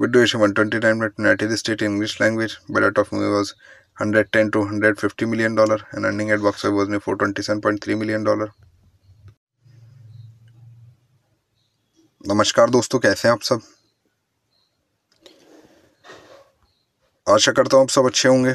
विड्रोएशन one twenty nine minute United State English language budget of movie was hundred ten to hundred fifty million dollar and earning at box office में four twenty seven point three million dollar नमस्कार दोस्तों कैसे हैं आप सब आशा करता हूँ आप सब अच्छे होंगे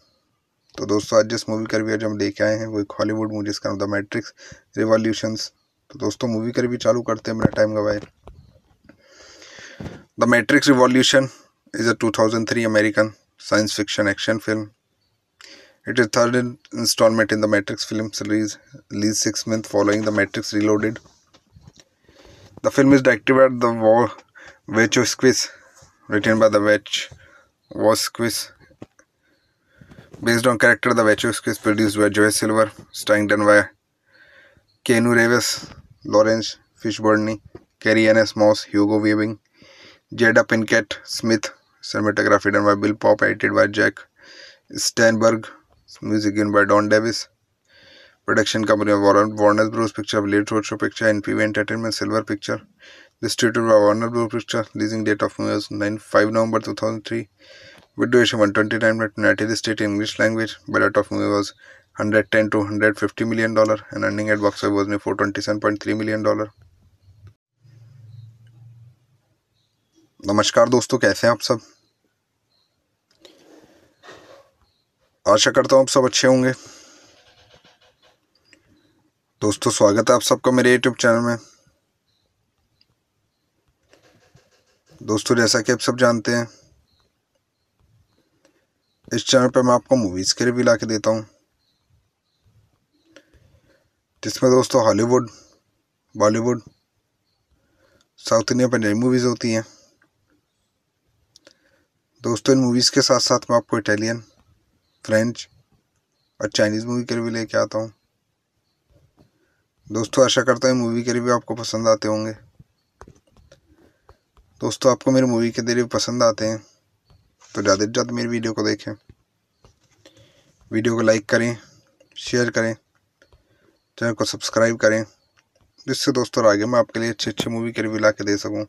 तो दोस्तों आज जिस मूवी का रिव्यू आज हम लेके आए हैं वो एक हॉलीवुड मूवी जिसका नाम द मैट्रिक्स रिवॉल्यूशंस तो दोस्तों मूवी का रिव्यू चालू करते हैं मेरा टाइम गवाए the Matrix revolution is a 2003 American science fiction action film it is third installment in the Matrix film release lease six month following the Matrix reloaded the film is directive at the Wachowskis return by the Wachowskis Based on character, the Wachowski is produced by Joyce Silver, starring done by Keanu Reeves, Lawrence Fishburne, Carrie Annes Moss, Hugo Weaving, Jada Pinkett Smith, cinematography done by Bill Pop, edited by Jack Steinberg, music given by Don Davis. Production company of Warren, Warner Bros. Picture, Late Roadshow Picture, NPV Entertainment, Silver Picture. Distributed by Warner Bros. Picture. Leasing date of movie was 9 5 November 2003. with duration 129 minutes United States English language. Budget of movie was 110 to 150 million dollar and earning at box office was 427.3 million dollar. नमस्कार दोस्तों कैसे हैं आप सब आशा करता हूं आप सब अच्छे होंगे दोस्तों स्वागत है आप सबका मेरे YouTube चैनल में दोस्तों जैसा कि आप सब जानते हैं इस चैनल पर मैं आपको मूवीज़ के रिव्यू ला के देता हूँ जिसमें दोस्तों Hollywood Bollywood south India Punjabi movies होती हैं दोस्तों इन मूवीज़ के साथ साथ मैं आपको इटालियन फ्रेंच और चाइनीज़ मूवी के रिव्यू लेके आता हूँ दोस्तों आशा करता हूँ मूवी के रिव्यू आपको पसंद आते होंगे दोस्तों आपको मेरी मूवी के रिव्यू पसंद आते हैं तो ज़्यादा से ज़्यादा मेरी वीडियो को देखें वीडियो को लाइक करें शेयर करें चैनल को सब्सक्राइब करें जिससे दोस्तों आगे मैं आपके लिए अच्छी अच्छी मूवी के रिव्यू ला के दे सकूँ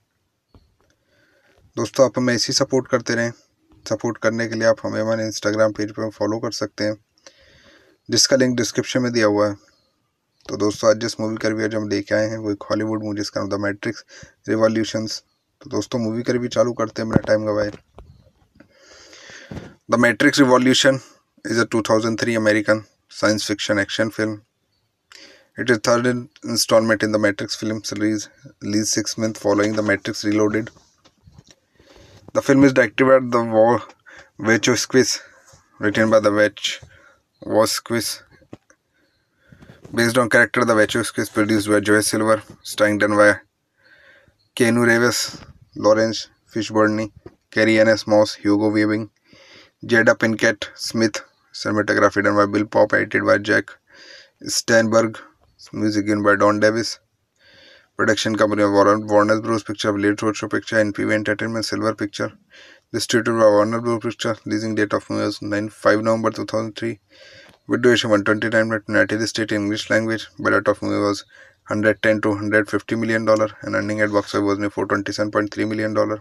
दोस्तों आप हमें ही सपोर्ट करते रहें सपोर्ट करने के लिए आप हमें हमारे इंस्टाग्राम पेज पर फॉलो कर सकते हैं जिसका लिंक डिस्क्रिप्शन में दिया हुआ है तो दोस्तों आज जिस मूवी का रिव्यू जो हम लेके आए हैं वो एक हॉलीवुड मूवी जिसका नाम द मैट्रिक्स रिवॉल्यूशंस तो दोस्तों मूवी का रिव्यू चालू करते हैं मेरा टाइम गवाए The Matrix Revolution is a 2003 American science fiction action film. It is third installment in the Matrix film series, released six months following The Matrix Reloaded. The film is directed by the Wachowskis, written by the Wachowskis, based on character the Wachowskis, produced by Joy Silver, starring done by Keanu Reeves, Lawrence Fishburne, Carrie Anne Moss, Hugo Weaving, Jada Pinkett Smith, cinematography done by Bill Pop, edited by Jack Steinberg, music given by Don Davis. Production company of Warner, Warner Bros. Picture, Late Roadshow Picture, NPV Entertainment, Silver Picture. Distributed by Warner Bros. Picture, releasing date of news 9 5 November 2003. With duration 129 minutes, United States English language. Budget of movie was 110 to 150 million dollar, and earning at box office was 427.3 million dollar.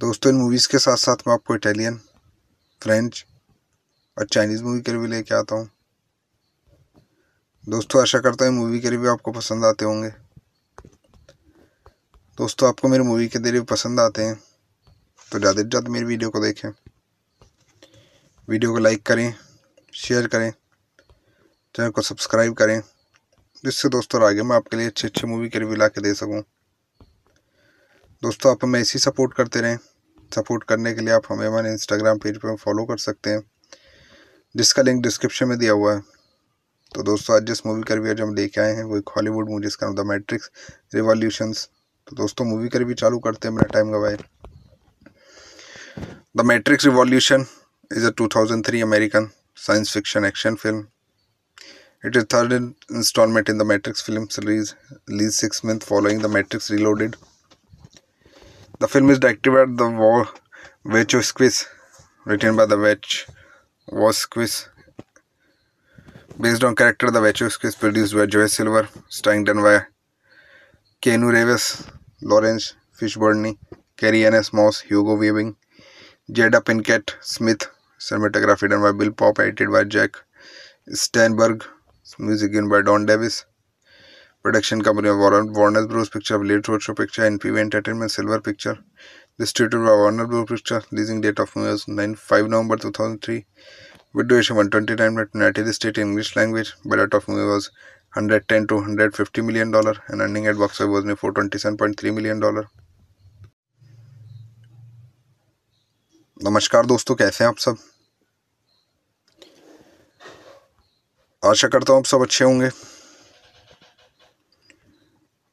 दोस्तों इन movies के साथ साथ मैं आपको Italian French और Chinese movie के review लेके आता हूँ दोस्तों आशा करता हूँ मूवी के रिव्यू आपको पसंद आते होंगे दोस्तों आपको मेरे मूवी के रिव्यू पसंद आते हैं तो ज़्यादा से ज़्यादा मेरी वीडियो को देखें वीडियो को लाइक करें शेयर करें चैनल को सब्सक्राइब करें जिससे दोस्तों आगे मैं आपके लिए अच्छे अच्छे मूवी के रिव्यू ला के दे सकूँ दोस्तों आप हमें ऐसी सपोर्ट करते रहें सपोर्ट करने के लिए आप हमें हमारे इंस्टाग्राम पेज पर फॉलो कर सकते हैं जिसका लिंक डिस्क्रिप्शन में दिया हुआ है तो दोस्तों आज जिस मूवी का रिव्यू जो हम लेके आए हैं वो एक हॉलीवुड मूवी जिसका नाम द मैट्रिक्स रिवॉल्यूशंस तो दोस्तों मूवी का रिव्यू चालू करते हैं मेरा टाइम गवाए the Matrix revolution is a 2003 American science fiction action film it is third installment in the Matrix film release released six month following the Matrix reloaded The film is directed by the Vechoskis, written by the Vechoskis. Based on character The Vechoskis, produced by Joy Silver, starring done by Keanu Reeves, Lawrence Fishburne, Carrie Annes Moss, Hugo Weaving, Jada Pinkett Smith, cinematography done by Bill Pop, edited by Jack Steinberg, music given by Don Davis. Production company Warner Bros picture late road show picture V entertainment silver picture distribute by Warner Bros picture leasing date of news nine five November two thousand three विड्रेशन one twenty nine minute United State English language budget of movie was hundred ten to hundred fifty million dollar and earning at box of was में four twenty seven point three million dollar नमस्कार दोस्तों कैसे हैं आप सब आशा करता हूँ आप सब अच्छे होंगे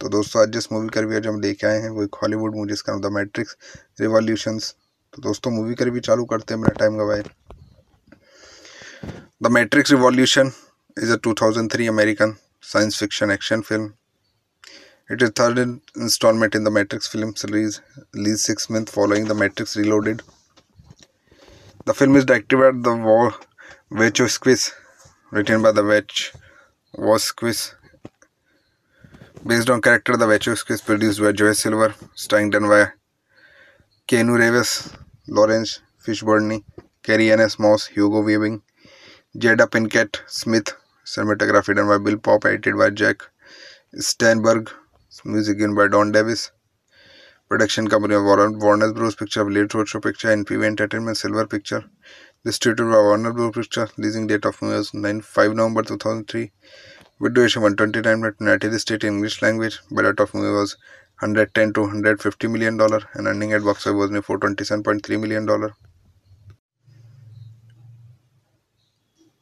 तो दोस्तों आज जिस मूवी का रिव्यू आज हम लेके आए हैं वो एक हॉलीवुड मूवी जिसका नाम द मैट्रिक्स रिवॉल्यूशंस तो दोस्तों मूवी का रिव्यू चालू करते हैं मेरा टाइम गवाए the Matrix revolution is a 2003 American science fiction action film it is third installment in the Matrix film release lease six month following the Matrix reloaded the film is directive at the Wachowskis return by the Wachowskis Based on character, the Wachowski is produced by Joyce Silver, starring done by Keanu Reeves, Lawrence Fishburne, Carrie Annes Moss, Hugo Weaving, Jada Pinkett Smith, cinematography done by Bill Pop, edited by Jack Steinberg, music given by Don Davis. Production company of Warren, Warner Bros. Picture, Late Roadshow Picture, NPV Entertainment, Silver Picture. Distributed by Warner Bros. Picture. Leasing date of movie was 9 5 November 2003. with duration 129 minutes United States English language. Budget of movie was 110 to 150 million dollar and earning at box office was near 427.3 million dollar.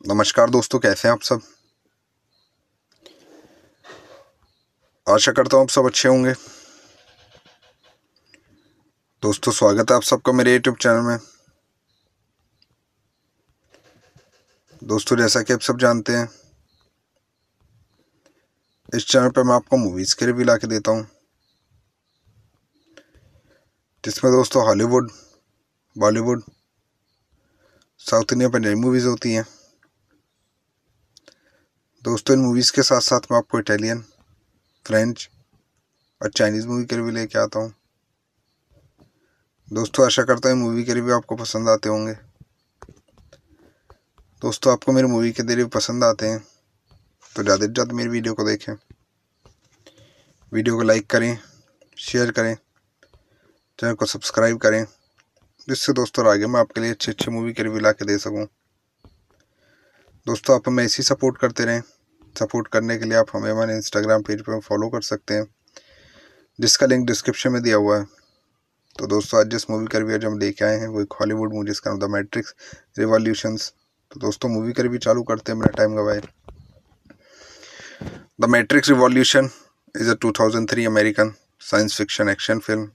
नमस्कार दोस्तों कैसे हैं आप सब आशा करता हूं आप सब अच्छे होंगे दोस्तों स्वागत है आप सबका मेरे YouTube चैनल में दोस्तों जैसा कि आप सब जानते हैं इस चैनल पर मैं आपको मूवीज़ के रिव्यू ला के देता हूँ जिसमें दोस्तों हॉलीवुड बॉलीवुड साउथ इंडिया पर नई मूवीज़ होती हैं दोस्तों इन मूवीज़ के साथ साथ मैं आपको इटालियन फ्रेंच और चाइनीज़ मूवी के रिव्यू लेके आता हूँ दोस्तों आशा करता हूँ मूवी के रिव्यू आपको पसंद आते होंगे दोस्तों आपको मेरी मूवी के रिव्यू पसंद आते हैं तो ज़्यादा से ज़्यादा मेरी वीडियो को देखें वीडियो को लाइक करें शेयर करें चैनल को सब्सक्राइब करें जिससे दोस्तों आगे मैं आपके लिए अच्छी अच्छी मूवी के रिव्यू ला के दे सकूँ दोस्तों आप हमें ही सपोर्ट करते रहें सपोर्ट करने के लिए आप हमें हमारे इंस्टाग्राम पेज पर फॉलो कर सकते हैं जिसका लिंक डिस्क्रिप्शन में दिया हुआ है तो दोस्तों आज जिस मूवी का रिव्यू आज हम लेके आए हैं वो एक हॉलीवुड मूवी जिसका नाम द मैट्रिक्स रिवॉल्यूशंस तो दोस्तों मूवी का रिव्यू चालू करते हैं मेरा टाइम गवाए The Matrix Revolution is a 2003 American science fiction action film.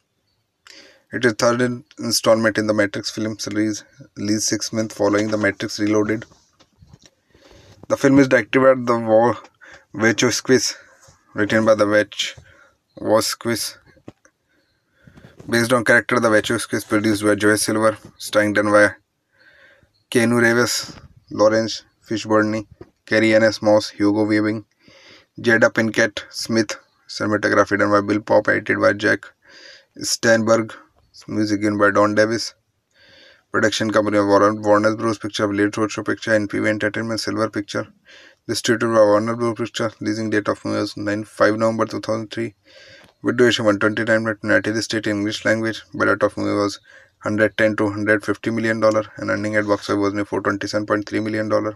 It is third installment in the Matrix film series, released six months following The Matrix Reloaded. The film is directed by the Wachowskis, written by the Wachowskis, based on character the Wachowskis, produced by Joy Silver, starring done by Keanu Reeves, Lawrence Fishburne, Carrie Anne Moss, Hugo Weaving, Jada Pinkett Smith, cinematography done by Bill Pop, edited by Jack Steinberg, music given by Don Davis. Production company of Warner, Warner Bros. Picture, Late Roadshow Picture, NPV Entertainment, Silver Picture. Distributed by Warner Bros. Picture, releasing date of news 9 5 November 2003. With duration 129 minutes, United States English language. Budget of movie was 110 to 150 million dollar, and earning at box office was 427.3 million dollar.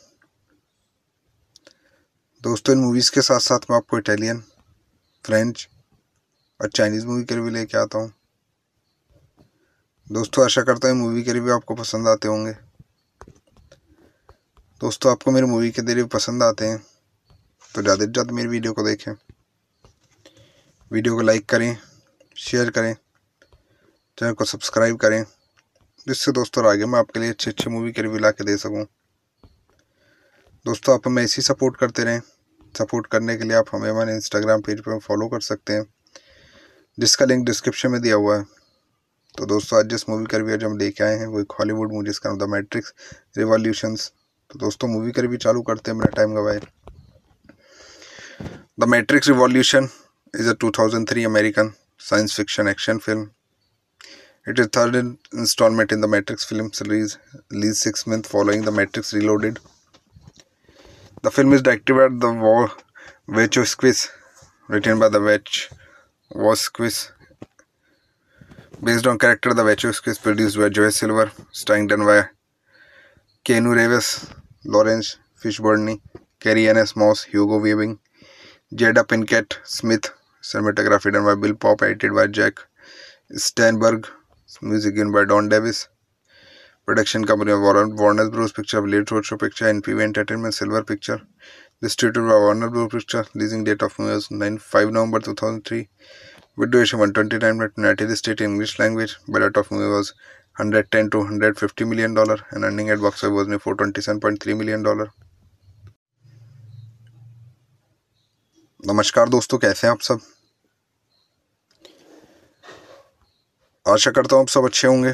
दोस्तों इन movies के साथ साथ मैं आपको Italian French और Chinese movie के review लेके आता हूँ दोस्तों आशा करता हूँ मूवी के रिव्यू आपको पसंद आते होंगे दोस्तों आपको मेरी मूवी के रिव्यू पसंद आते हैं तो ज़्यादा से ज़्यादा मेरी वीडियो को देखें वीडियो को लाइक करें शेयर करें चैनल को सब्सक्राइब करें जिससे दोस्तों आगे मैं आपके लिए अच्छी अच्छी मूवी के रिव्यू ला के दे सकूँ दोस्तों आप हमें ऐसी सपोर्ट करते रहें सपोर्ट करने के लिए आप हमें हमारे इंस्टाग्राम पेज पर फॉलो कर सकते हैं जिसका लिंक डिस्क्रिप्शन में दिया हुआ है तो दोस्तों आज जिस मूवी का रिव्यू जो हम लेके आए हैं वो एक हॉलीवुड मूवी जिसका नाम द मैट्रिक्स रिवॉल्यूशंस तो दोस्तों मूवी का रिव्यू चालू करते हैं मेरा टाइम गवाए the Matrix revolution is a 2003 American science fiction action film it is third installment in the Matrix film release released six month following the Matrix reloaded The film is directed by the Vechoskis, written by the Vechoskis. Based on character The Vechoskis, produced by Joy Silver, starring done by Keanu Reeves, Lawrence Fishburne, Carrie Annes Moss, Hugo Weaving, Jada Pinkett Smith, cinematography done by Bill Pop, edited by Jack Steinberg, music given by Don Davis. Production company Warner Bros picture late road show picture NPV entertainment silver picture distribute by Warner Bros picture leasing date of nine five November two thousand three विड्रोएशन one twenty nine minute United State English language budget of movie was hundred ten to hundred fifty million dollar and earning at box office में four twenty seven point three million dollar नमस्कार दोस्तों कैसे हैं आप सब आशा करता हूँ आप सब अच्छे होंगे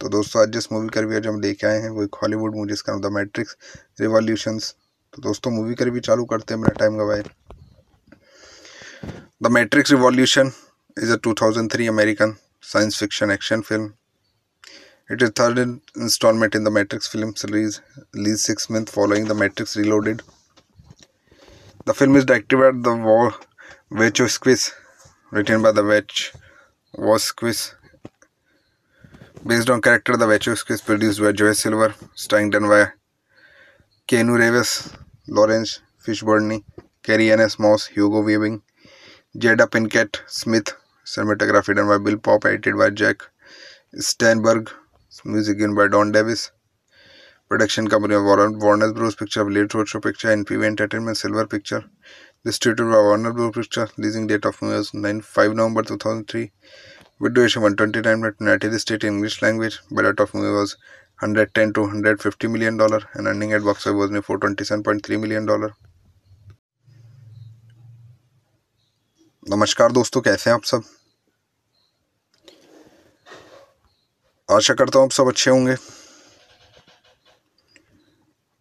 तो दोस्तों आज जिस मूवी का रिव्यू आज हम लेके आए हैं वो एक हॉलीवुड मूवी जिसका नाम द मैट्रिक्स रिवॉल्यूशंस तो दोस्तों मूवी का रिव्यू चालू करते हैं मेरा टाइम गवाए the Matrix revolution is a 2003 American science fiction action film it is third installment in the Matrix film release lease six month following the Matrix reloaded the film is directive at the Wachowskis return by the Wachowskis Based on character, the Wachowski is produced by Joey Silver, starring done by Keanu Reeves, Lawrence Fishburne, Carrie Annes Moss, Hugo Weaving, Jada Pinkett Smith, cinematography done by Bill Pop, edited by Jack Steinberg, music given by Don Davis. Production company of Warner, Warner Bros. Picture, Late Roadshow Picture, NPV Entertainment, Silver Picture. Distributed by Warner Bros. Picture. Leasing date of movie was 9 5 November 2003. with duration 129 minutes United States English language. Budget of movie was 110 to 150 million dollar and earning at box office was 427.3 million dollar. नमस्कार दोस्तों कैसे हैं आप सब आशा करता हूँ आप सब अच्छे होंगे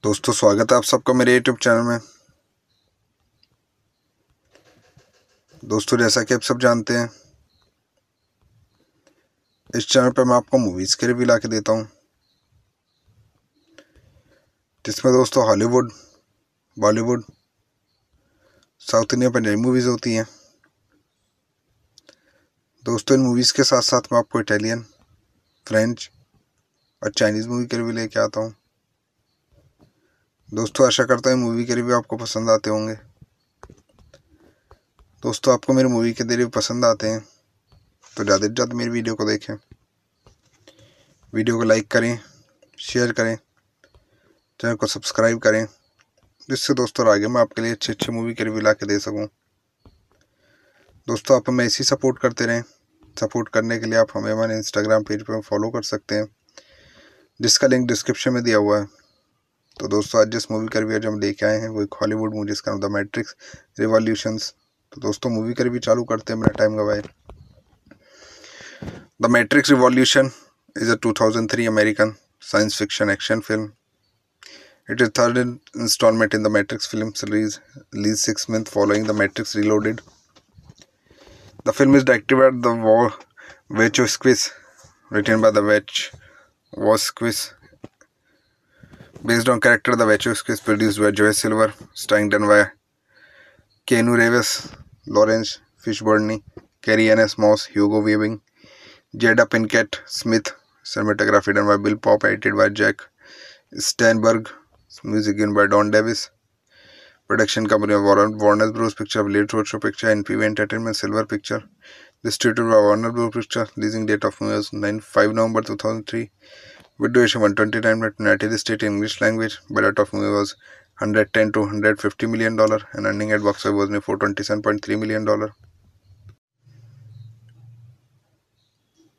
दोस्तों स्वागत है आप सबका मेरे YouTube चैनल में दोस्तों जैसा कि आप सब जानते हैं इस चैनल पर मैं आपको मूवीज़ के रिव्यू ला के देता हूँ जिसमें दोस्तों Hollywood Bollywood south India Punjabi movies होती हैं दोस्तों इन मूवीज़ के साथ साथ मैं आपको इटालियन फ्रेंच और चाइनीज़ मूवी के रिव्यू लेके आता हूँ दोस्तों आशा करता हूँ मूवी के रिव्यू आपको पसंद आते होंगे दोस्तों आपको मेरी मूवी के रिव्यू पसंद आते हैं तो ज़्यादा से ज़्यादा मेरी वीडियो को देखें वीडियो को लाइक करें शेयर करें चैनल को सब्सक्राइब करें जिससे दोस्तों आगे मैं आपके लिए अच्छी अच्छी मूवी के रिव्यू ला के दे सकूँ दोस्तों आप हमें ही सपोर्ट करते रहें सपोर्ट करने के लिए आप हमें हमारे इंस्टाग्राम पेज पर फॉलो कर सकते हैं जिसका लिंक डिस्क्रिप्शन में दिया हुआ है तो दोस्तों आज जिस मूवी का रिव्यू जो हम लेके आए हैं वो एक हॉलीवुड मूवी जिसका नाम द मैट्रिक्स रिवॉल्यूशंस तो दोस्तों मूवी का रिव्यू चालू करते हैं मेरा टाइम गवाए The Matrix Revolution is a 2003 American science fiction action film. It is third installment in the Matrix film series, released six months following The Matrix Reloaded. The film is directed by the Wachowskis, written by the Wachowskis, based on character the Wachowskis, produced by Joy Silver, starring done by Keanu Reeves, Lawrence Fishburne, Carrie Anne Moss, Hugo Weaving, Jada Pinkett Smith, cinematography done by Bill Pop, edited by Jack Steinberg, music given by Don Davis. Production company of Warner, Warner Bros. Picture, Late Roadshow Picture, NPV Entertainment, Silver Picture. Distributed by Warner Bros. Picture, releasing date of movie was 9 5 November 2003. With duration 129 minutes, United States English language. Budget of movie was 110 to 150 million dollar, and earning at box office was 427.3 million dollar.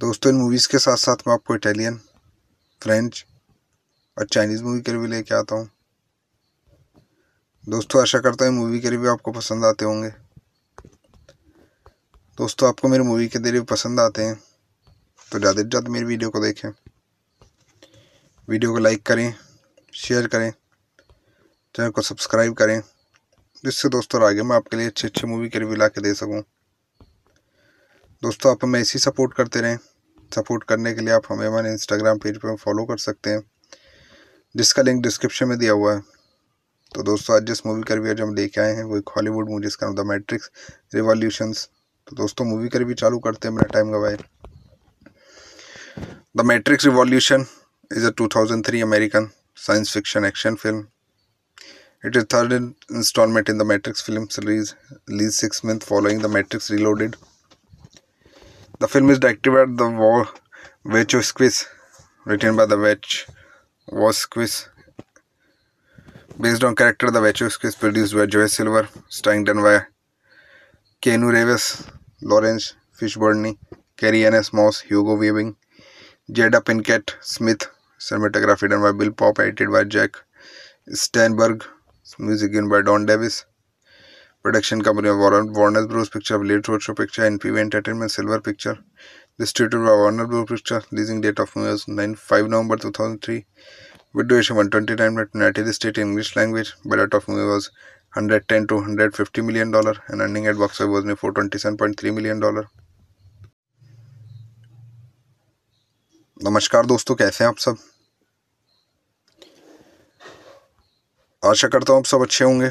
दोस्तों इन movies के साथ साथ मैं आपको Italian French और Chinese movie के review लेके आता हूँ दोस्तों आशा करता हूँ मूवी के रिव्यू आपको पसंद आते होंगे दोस्तों आपको मेरे मूवी के रिव्यू पसंद आते हैं तो ज़्यादा से ज़्यादा मेरी वीडियो को देखें वीडियो को लाइक करें शेयर करें चैनल को सब्सक्राइब करें जिससे दोस्तों आगे मैं आपके लिए अच्छे अच्छे मूवी के रिव्यू ला के दे सकूँ दोस्तों आप हमें ऐसी सपोर्ट करते रहें सपोर्ट करने के लिए आप हमें हमारे इंस्टाग्राम पेज पर फॉलो कर सकते हैं जिसका लिंक डिस्क्रिप्शन में दिया हुआ है तो दोस्तों आज जिस मूवी का रिव्यू जो हम लेके आए हैं वो एक हॉलीवुड मूवी जिसका नाम द मैट्रिक्स रिवॉल्यूशंस तो दोस्तों मूवी का रिव्यू चालू करते हैं मेरा टाइम गवाए the Matrix revolution is a 2003 American science fiction action film it is third installment in the Matrix film release released six month following the Matrix reloaded The film is directed by the Vechoskis, written by the Vechoskis. Based on character, the Vechoskis produced by Joy Silver, starring done by Keanu Reeves, Lawrence Fishburne, Carrie Annes Moss, Hugo Weaving, Jada Pinkett Smith, cinematography done by Bill Pop, edited by Jack Steinberg, music given by Don Davis. Production company Warner Bros picture late road show picture इनफीवी entertainment silver picture distribute by Warner Bros picture leasing date of nine five November two thousand three विड्रोएशन one twenty nine minute United State English language budget of movie was hundred ten to hundred fifty million dollar and earning at box was में four twenty seven point three million dollar नमस्कार दोस्तों कैसे हैं आप सब आशा करता हूँ आप सब अच्छे होंगे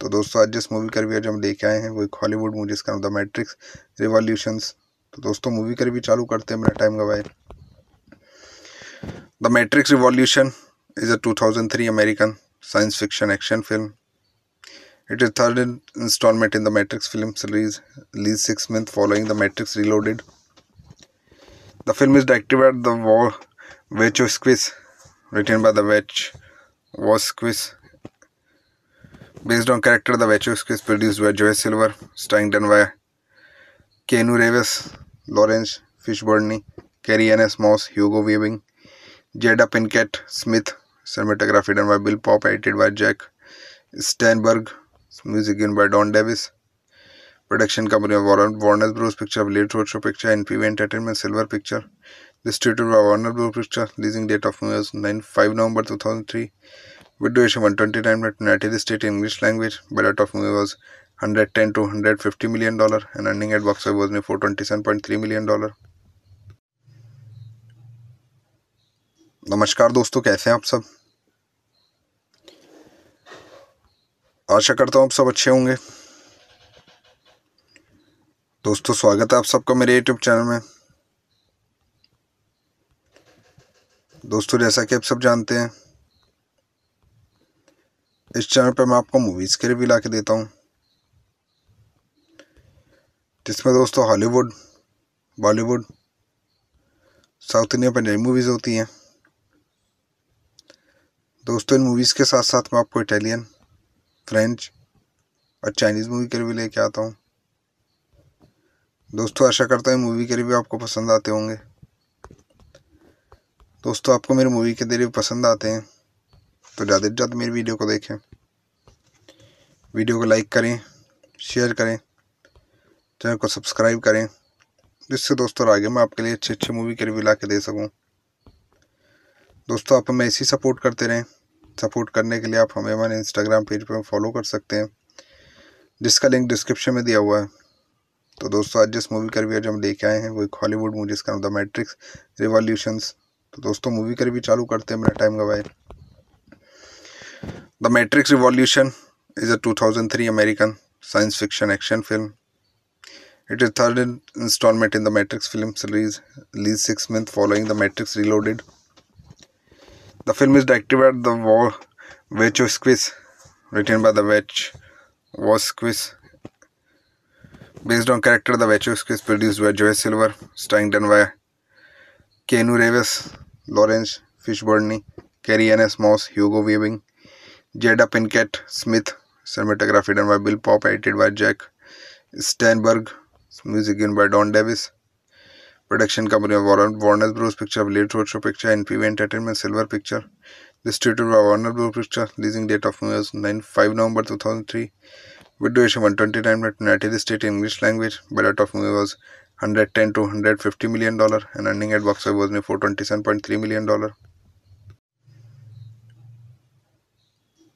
तो दोस्तों आज जिस मूवी का रिव्यू आज हम लेके आए हैं वो एक हॉलीवुड मूवी जिसका नाम द मैट्रिक्स रिवॉल्यूशंस तो दोस्तों मूवी का रिव्यू चालू करते हैं मेरा टाइम गवाए the Matrix revolution is a 2003 American science fiction action film it is third installment in the Matrix film release lease six month following the Matrix reloaded the film is directive at the Wachowskis return by the Wachowskis Based on character, the Wachowski is produced by Joey Silver, starring done by Keanu Reeves, Lawrence Fishburne, Carrie Annes Moss, Hugo Weaving, Jada Pinkett Smith, cinematography done by Bill Pop, edited by Jack Steinberg, music given by Don Davis. Production company of Warner, Warner Bros. Picture, Late Roadshow Picture, NPV Entertainment, Silver Picture. Distributed by Warner Bros. Picture. Leasing date of movie was 9 5 November 2003. with duration 129 minutes United States English language. Budget of movie was 110 to 150 million dollar and earning at box office was 427.3 million dollar. नमस्कार दोस्तों कैसे हैं आप सब आशा करता हूँ आप सब अच्छे होंगे दोस्तों स्वागत है आप सबका मेरे यूट्यूब चैनल में दोस्तों जैसा कि आप सब जानते हैं इस चैनल पर मैं आपको मूवीज़ के रिव्यू ला के देता हूँ जिसमें दोस्तों Hollywood Bollywood south India Punjabi movies होती हैं दोस्तों इन मूवीज़ के साथ साथ मैं आपको इटालियन फ्रेंच और चाइनीज़ मूवी के रिव्यू लेके आता हूँ दोस्तों आशा करता हूँ मूवी के रिव्यू आपको पसंद आते होंगे दोस्तों आपको मेरी मूवी के रिव्यू पसंद आते हैं तो ज़्यादा से ज़्यादा मेरी वीडियो को देखें वीडियो को लाइक करें शेयर करें चैनल को सब्सक्राइब करें जिससे दोस्तों आगे मैं आपके लिए अच्छी अच्छी मूवी के रिव्यू ला के दे सकूँ दोस्तों आप हमें ही सपोर्ट करते रहें सपोर्ट करने के लिए आप हमें हमारे इंस्टाग्राम पेज पर फॉलो कर सकते हैं जिसका लिंक डिस्क्रिप्शन में दिया हुआ है तो दोस्तों आज जिस मूवी का रिव्यू जो हम लेके आए हैं वो एक हॉलीवुड मूवी जिसका नाम द मैट्रिक्स रिवॉल्यूशंस तो दोस्तों मूवी का रिव्यू चालू करते हैं मेरा टाइम गवाए The Matrix Revolution is a 2003 American science fiction action film. It is third installment in the Matrix film series, released six months following The Matrix Reloaded. The film is directed by the Wachowskis, written by the Wachowskis, based on character the Wachowskis, produced by Joy Silver, starring done by Keanu Reeves, Lawrence Fishburne, Carrie Anne Moss, Hugo Weaving, Jada Pinkett Smith, cinematography done by Bill Pop, edited by Jack Steinberg, music given by Don Davis. Production company of Warner, Warner Bros. Picture, Late Roadshow Picture, NPV Entertainment, Silver Picture. Distributed by Warner Bros. Picture, releasing date of movie was 9 5 November 2003. With duration 129 minutes, United States English language. Budget of movie was 110 to 150 million dollar, and earning at box office was 427.3 million dollar.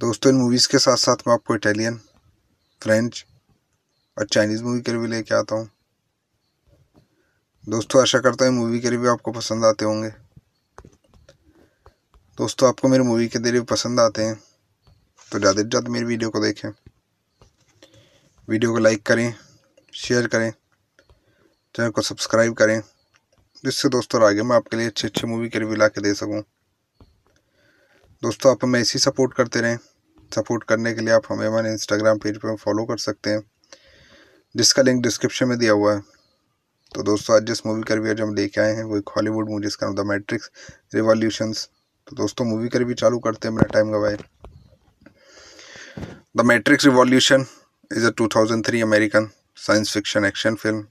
दोस्तों इन movies के साथ साथ मैं आपको Italian French और Chinese movie के review लेके आता हूँ दोस्तों आशा करता हूँ मूवी के रिव्यू आपको पसंद आते होंगे दोस्तों आपको मेरे मूवी के रिव्यू पसंद आते हैं तो ज़्यादा से ज़्यादा मेरी वीडियो को देखें वीडियो को लाइक करें शेयर करें चैनल को सब्सक्राइब करें जिससे दोस्तों आगे मैं आपके लिए अच्छे अच्छे मूवी के रिव्यू ला के दे सकूँ दोस्तों आप हमें ऐसी सपोर्ट करते रहें सपोर्ट करने के लिए आप हमें हमारे इंस्टाग्राम पेज पर फॉलो कर सकते हैं जिसका लिंक डिस्क्रिप्शन में दिया हुआ है तो दोस्तों आज जिस मूवी का रिव्यू जो हम लेके आए हैं वो एक हॉलीवुड मूवी जिसका नाम द मैट्रिक्स रिवॉल्यूशंस तो दोस्तों मूवी का रिव्यू चालू करते हैं मेरा टाइम गवाए the Matrix revolution is a 2003 American science fiction action film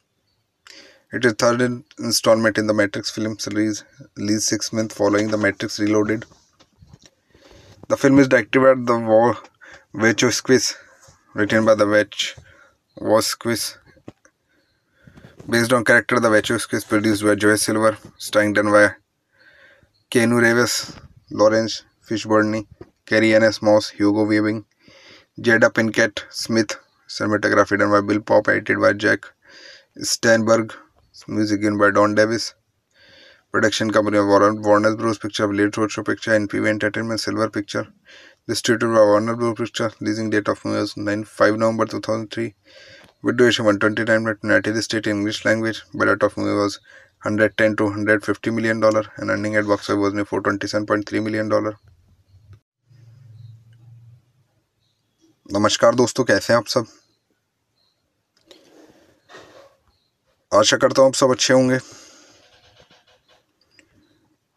it is third installment in the Matrix film release released six month following the Matrix reloaded The film is directed by the War Vechoskis, written by the Vech Voskis. Based on character The Vechoskis, produced by Joy Silver, starring done by Keanu Reeves, Lawrence Fishburne, Carrie Annes Moss, Hugo Weaving, Jada Pinkett Smith, cinematography done by Bill Pop, edited by Jack Steinberg, music given by Don Davis. Production company Warner Bros picture late road show picture NPV entertainment silver picture distribute by Warner Bros picture leasing date of nine five November two thousand three विड्रेशन one twenty nine minute United State English language budget of movie was hundred ten to hundred fifty million dollar and earning at box was में four twenty seven point three million dollar नमस्कार दोस्तों कैसे हैं आप सब आशा करता हूँ आप सब अच्छे होंगे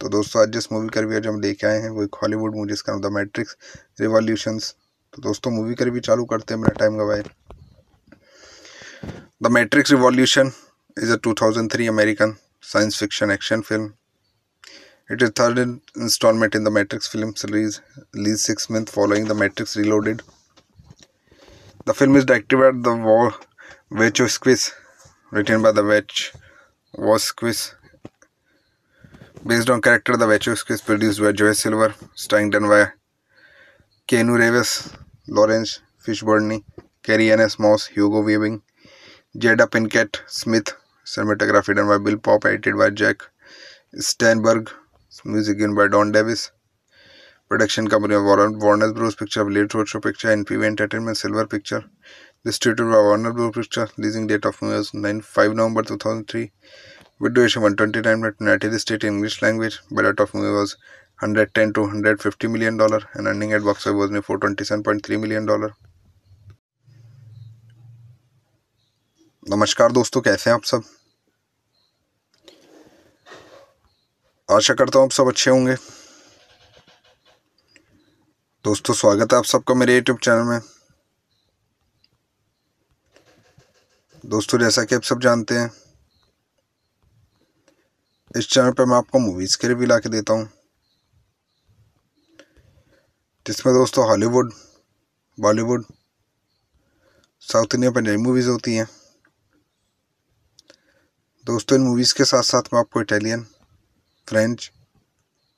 तो दोस्तों आज जिस मूवी का रिव्यू आज हम लेके आए हैं वो एक हॉलीवुड मूवी जिसका नाम द मैट्रिक्स रिवॉल्यूशंस तो दोस्तों मूवी का रिव्यू चालू करते हैं मेरा टाइम गवाए the Matrix revolution is a 2003 American science fiction action film it is third installment in the Matrix film release lease six month following the Matrix reloaded the film is directive at the Wachowskis return by the Wachowskis Based on character, the Wachowski is produced by Joey Silver, starring done by Keanu Reeves, Lawrence Fishburne, Carrie Annes Moss, Hugo Weaving, Jada Pinkett Smith, cinematography done by Bill Pop, edited by Jack Steinberg, music given by Don Davis. Production company of Warren, Warner Bros. Picture, Late Roadshow Picture, PV Entertainment, Silver Picture. Distributed by Warner Bros. Picture. Leasing date of movie was 9 5 November 2003. with duration 129 minutes United States English language. Budget of movie was 110 to 150 million dollar and earning at box office was 427.3 million dollar. नमस्कार दोस्तों कैसे हैं आप सब आशा करता हूं आप सब अच्छे होंगे दोस्तों स्वागत है आप सबका मेरे YouTube चैनल में दोस्तों जैसा कि आप सब जानते हैं इस चैनल पर मैं आपको मूवीज़ के रिव्यू ला के देता हूँ जिसमें दोस्तों Hollywood Bollywood south India Punjabi movies होती हैं दोस्तों इन मूवीज़ के साथ साथ मैं आपको इटालियन फ्रेंच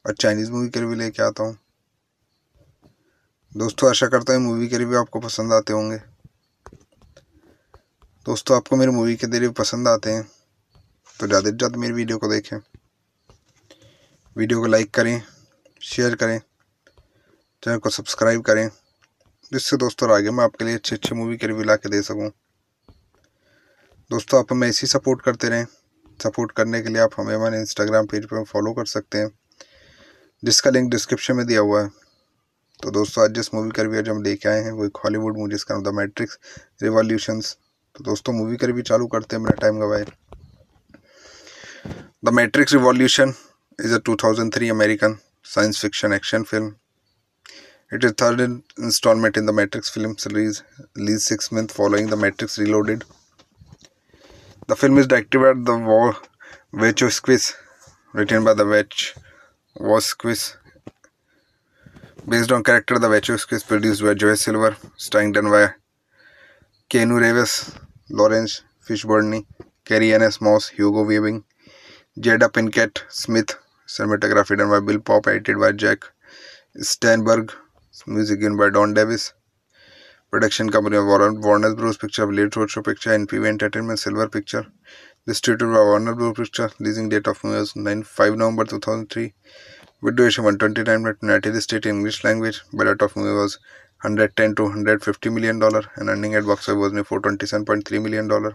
और चाइनीज़ मूवी के रिव्यू लेके आता हूँ दोस्तों आशा करता हूँ मूवी के रिव्यू आपको पसंद आते होंगे दोस्तों आपको मेरी मूवी के रिव्यू पसंद आते हैं तो ज़्यादा से ज़्यादा मेरी वीडियो को देखें वीडियो को लाइक करें शेयर करें चैनल को सब्सक्राइब करें जिससे दोस्तों आगे मैं आपके लिए अच्छी अच्छी मूवी के रिव्यू ला के दे सकूँ दोस्तों आप हमें ही सपोर्ट करते रहें सपोर्ट करने के लिए आप हमें हमारे इंस्टाग्राम पेज पर फॉलो कर सकते हैं जिसका लिंक डिस्क्रिप्शन में दिया हुआ है तो दोस्तों आज जिस मूवी का रिव्यू जो हम लेके आए हैं वो एक हॉलीवुड मूवी जिसका नाम द मैट्रिक्स रिवॉल्यूशंस तो दोस्तों मूवी का रिव्यू चालू करते हैं मेरा टाइम गवाए The Matrix Revolution is a 2003 American science fiction action film. It is third installment in the Matrix film series, released six months following The Matrix Reloaded. The film is directed by the Wachowskis, written by the Wachowskis, based on character the Wachowskis, produced by Joy Silver, starring done by Keanu Reeves, Lawrence Fishburne, Carrie Anne Moss, Hugo Weaving, Jada Pinkett Smith, cinematography done by Bill Pop, edited by Jack Steinberg, music given by Don Davis. Production company of Warner, Warner Bros. Picture, Late Roadshow Picture, NPV Entertainment, Silver Picture. Distributed by Warner Bros. Picture, releasing date of movie was 9 5 November 2003. With duration 129 minutes, United States English language. Budget of movie was 110 to 150 million dollar, and earning at box office was 427.3 million dollar.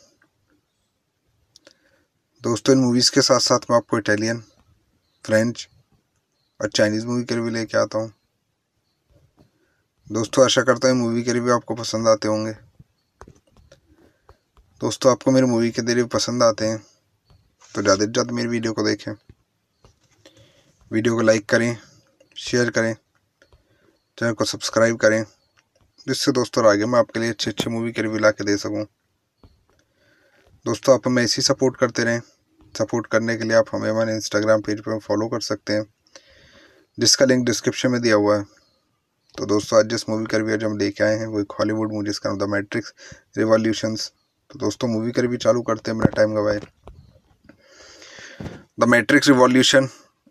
दोस्तों इन movies के साथ साथ मैं आपको Italian French और Chinese movie के review लेके आता हूँ दोस्तों आशा करता हूँ मूवी के रिव्यू आपको पसंद आते होंगे दोस्तों आपको मेरे मूवी के रिव्यू पसंद आते हैं तो ज़्यादा से ज़्यादा मेरी वीडियो को देखें वीडियो को लाइक करें शेयर करें चैनल को सब्सक्राइब करें जिससे दोस्तों आगे मैं आपके लिए अच्छे अच्छे मूवी के रिव्यू ला के दे सकूँ दोस्तों आप हमें ऐसी सपोर्ट करते रहें सपोर्ट करने के लिए आप हमें हमारे इंस्टाग्राम पेज पर फॉलो कर सकते हैं जिसका लिंक डिस्क्रिप्शन में दिया हुआ है तो दोस्तों आज जिस मूवी का रिव्यू जो हम लेके आए हैं वो एक हॉलीवुड मूवी जिसका नाम द मैट्रिक्स रिवॉल्यूशंस तो दोस्तों मूवी का रिव्यू चालू करते हैं मेरा टाइम गवाए the Matrix revolution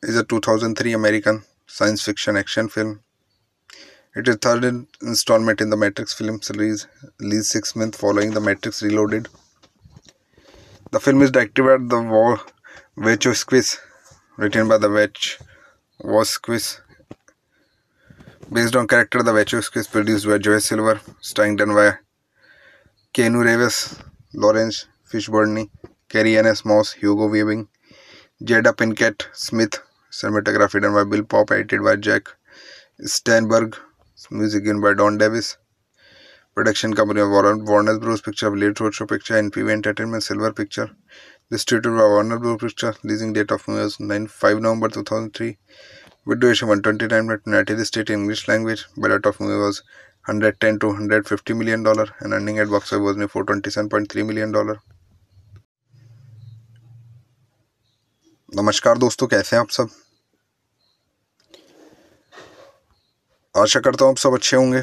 is a 2003 American science fiction action film it is third installment in the Matrix film release released six month following the Matrix reloaded The film is directed by the Vechoskis, written by the Vechoskis. Based on character The Vechoskis, produced by Joy Silver, starring done by Keanu Reeves, Lawrence Fishburne, Carrie Annes Moss, Hugo Weaving, Jada Pinkett Smith, cinematography done by Bill Pop, edited by Jack Steinberg, music given by Don Davis. Production company Warner Bros picture late road show picture NPV entertainment silver picture distribute by Warner Bros picture leasing date of nine five November two thousand three विड्रेशन one twenty nine minute United State English language budget of movie was hundred ten to hundred fifty million dollar and earning at box was में four twenty seven point three million dollar नमस्कार दोस्तों कैसे हैं आप सब आशा करता हूँ आप सब अच्छे होंगे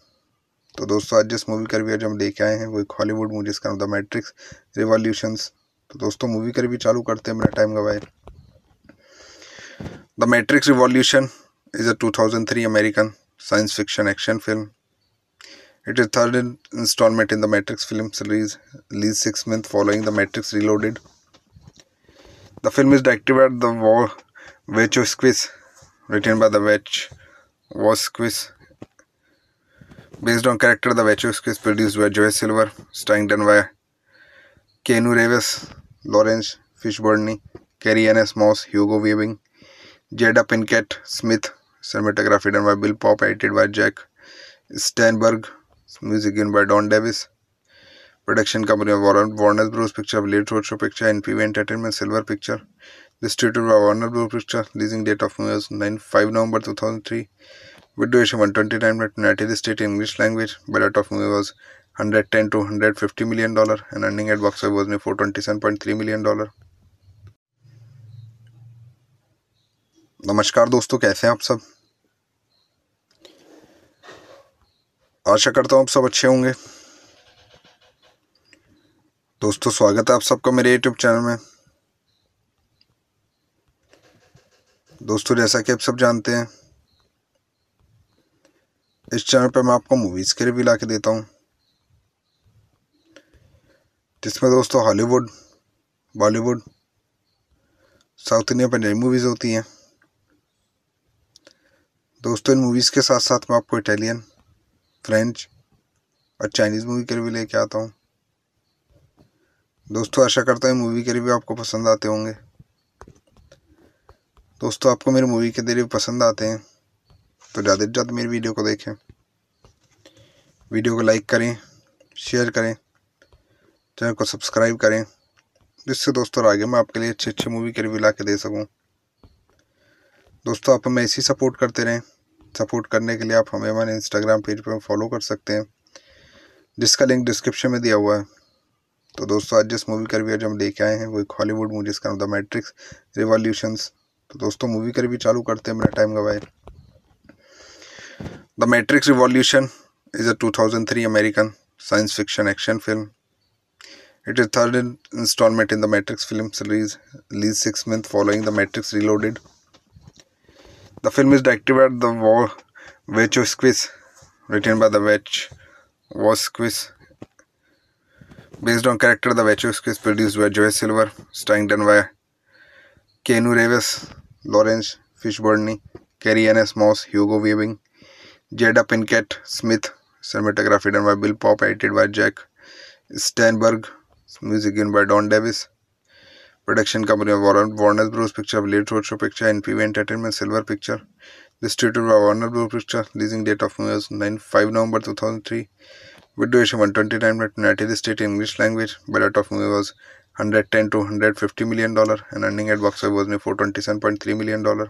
तो दोस्तों आज जिस मूवी का रिव्यू आज हम लेके आए हैं वो एक हॉलीवुड मूवी जिसका नाम द मैट्रिक्स रिवॉल्यूशंस तो दोस्तों मूवी का रिव्यू चालू करते हैं मेरा टाइम गवाए the Matrix revolution is a 2003 American science fiction action film it is third installment in the Matrix film release lease six month following the Matrix reloaded the film is directive at the Wachowskis return by the Wachowskis Based on character, the Wachowski is produced by Joyce Silver, starring done by Keanu Reeves, Lawrence Fishburne, Carrie Annes Moss, Hugo Weaving, Jada Pinkett Smith, cinematography done by Bill Pop, edited by Jack Steinberg, music given by Don Davis. Production company of Warren, Warner Bros. Picture, Late Roadshow Picture, PV Entertainment, Silver Picture. Distributed by Warner Bros. Picture. Leasing date of movie was 9 5 November 2003. with duration 129 minutes United States English language. Budget of movie was 110 to 150 million dollar and earning at box office was 427.3 million dollar. नमस्कार दोस्तों कैसे हैं आप सब आशा करता हूं आप सब अच्छे होंगे दोस्तों स्वागत है आप सबका मेरे YouTube चैनल में दोस्तों जैसा कि आप सब जानते हैं इस चैनल पर मैं आपको मूवीज़ के रिव्यू ला के देता हूँ जिसमें दोस्तों Hollywood Bollywood south India Punjabi movies होती हैं दोस्तों इन मूवीज़ के साथ साथ मैं आपको इटालियन फ्रेंच और चाइनीज़ मूवी के रिव्यू लेके आता हूँ दोस्तों आशा करता हूँ मूवी के रिव्यू आपको पसंद आते होंगे दोस्तों आपको मेरी मूवी के रिव्यू पसंद आते हैं तो ज़्यादा से ज़्यादा मेरी वीडियो को देखें वीडियो को लाइक करें शेयर करें चैनल को सब्सक्राइब करें जिससे दोस्तों आगे मैं आपके लिए अच्छी अच्छी मूवी के रिव्यू ला के दे सकूँ दोस्तों आप हमें ही सपोर्ट करते रहें सपोर्ट करने के लिए आप हमें हमारे इंस्टाग्राम पेज पर फॉलो कर सकते हैं जिसका लिंक डिस्क्रिप्शन में दिया हुआ है तो दोस्तों आज जिस मूवी का रिव्यू जो हम लेके आए हैं वो एक हॉलीवुड मूवी जिसका नाम द मैट्रिक्स रिवॉल्यूशंस तो दोस्तों मूवी का रिव्यू चालू करते हैं मेरा टाइम गवाए The Matrix Revolution is a 2003 American science fiction action film. It is third installment in the Matrix film series, released six months following The Matrix Reloaded. The film is directed by the Wachowskis, written by the Wachowskis, based on character the Wachowskis, produced by Joy Silver, starring done by Keanu Reeves, Lawrence Fishburne, Carrie Anne Moss, Hugo Weaving, Jada Pinkett Smith, cinematography done by Bill Pop, edited by Jack Steinberg, music given by Don Davis. Production company of Warner, Warner Bros. Picture, Late Roadshow Picture, NPV Entertainment, Silver Picture. Distributed by Warner Bros. Picture, releasing date of movie was 9 5 November 2003. With duration 129 minutes, United States English language. Budget of movie was 110 to 150 million dollar, and earning at box office was 427.3 million dollar.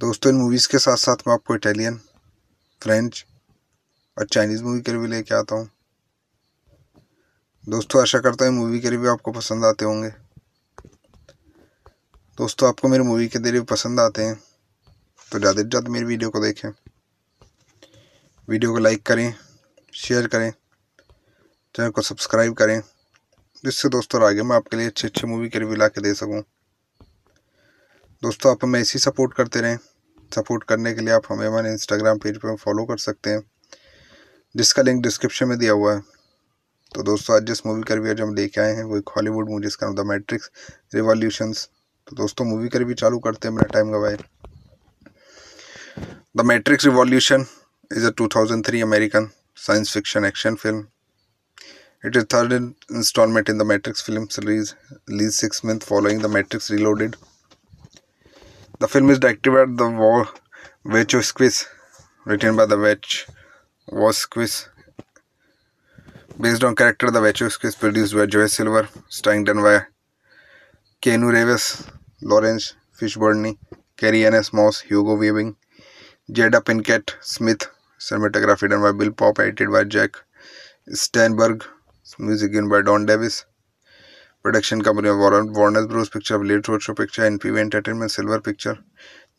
दोस्तों इन movies के साथ साथ मैं आपको Italian French और Chinese movie के review लेके आता हूँ दोस्तों आशा करता हूँ मूवी के रिव्यू आपको पसंद आते होंगे दोस्तों आपको मेरे मूवी के रिव्यू पसंद आते हैं तो ज़्यादा से ज़्यादा मेरी वीडियो को देखें वीडियो को लाइक करें शेयर करें चैनल को सब्सक्राइब करें जिससे दोस्तों आगे मैं आपके लिए अच्छे अच्छे मूवी के रिव्यू ला के दे सकूँ दोस्तों आप हमें ऐसी सपोर्ट करते रहें सपोर्ट करने के लिए आप हमें हमारे इंस्टाग्राम पेज पर फॉलो कर सकते हैं जिसका लिंक डिस्क्रिप्शन में दिया हुआ है तो दोस्तों आज जिस मूवी का रिव्यू जो हम लेके आए हैं वो एक हॉलीवुड मूवी जिसका नाम द मैट्रिक्स रिवॉल्यूशंस तो दोस्तों मूवी का रिव्यू चालू करते हैं मेरा टाइम गवाए the Matrix revolution is a 2003 American science fiction action film it is third installment in the Matrix film release released six month following the Matrix reloaded The film is directed by the War Vechoskis, written by the Vech Voskis. Based on character The Vechoskis, produced by Joy Silver, starring done by Keanu Reeves, Lawrence Fishburne, Carrie Annes Moss, Hugo Weaving, Jada Pinkett Smith, cinematography done by Bill Pop, edited by Jack Steinberg, music given by Don Davis. Production company Warner Bros picture late road show picture V entertainment silver picture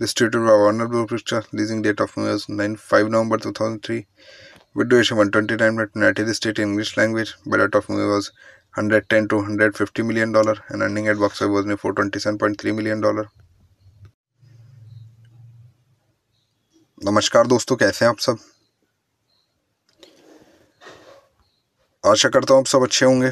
distribute by Warner Bros picture leasing date of news nine five November two thousand three विड्रेशन one twenty nine minute United State English language budget of movie was hundred ten to hundred fifty million dollar and earning at box of was में four twenty seven point three million dollar नमस्कार दोस्तों कैसे हैं आप सब आशा करता हूँ आप सब अच्छे होंगे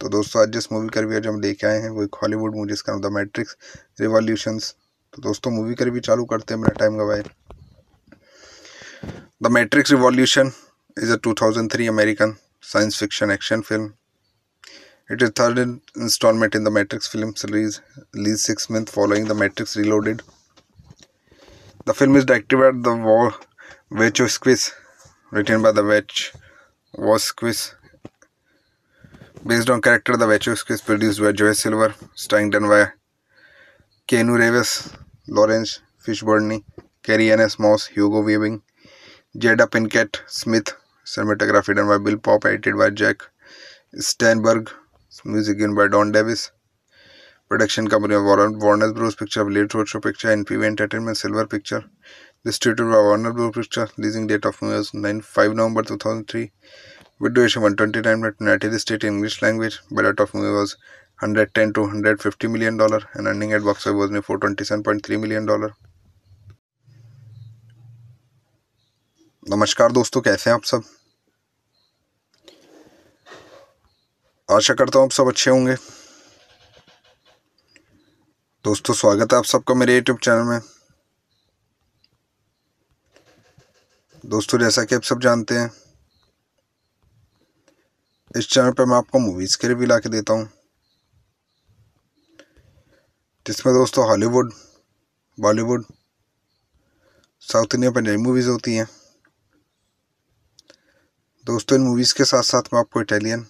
तो दोस्तों आज जिस मूवी का रिव्यू आज हम लेके आए हैं वो एक हॉलीवुड मूवी जिसका नाम द मैट्रिक्स रिवॉल्यूशंस तो दोस्तों मूवी का रिव्यू चालू करते हैं मेरा टाइम गवाए the Matrix revolution is a 2003 American science fiction action film it is third installment in the Matrix film release lease six month following the Matrix reloaded the film is directive at the Wachowskis return by the Wachowskis Based on character, the Wachowski is produced by Joey Silver, starring done by Keanu Reeves, Lawrence Fishburne, Carrie Annes Moss, Hugo Weaving, Jada Pinkett Smith, cinematography done by Bill Pop, edited by Jack Steinberg, music given by Don Davis. Production company of Warren, Warner Bros. Picture, Late Roadshow Picture, NPV Entertainment, Silver Picture. Distributed by Warner Bros. Picture. Leasing date of movie was 9 5 November 2003. with duration 129 minutes United States English language. Budget of movie was 110 to 150 million dollar and earning at box office was 427.3 million dollar. नमस्कार दोस्तों कैसे हैं आप सब आशा करता हूं आप सब अच्छे होंगे दोस्तों स्वागत है आप सबका मेरे YouTube चैनल में दोस्तों जैसा कि आप सब जानते हैं इस चैनल पर मैं आपको मूवीज़ के रिव्यू ला के देता हूँ जिसमें दोस्तों Hollywood Bollywood south India Punjabi movies होती हैं दोस्तों इन मूवीज़ के साथ साथ मैं आपको इटालियन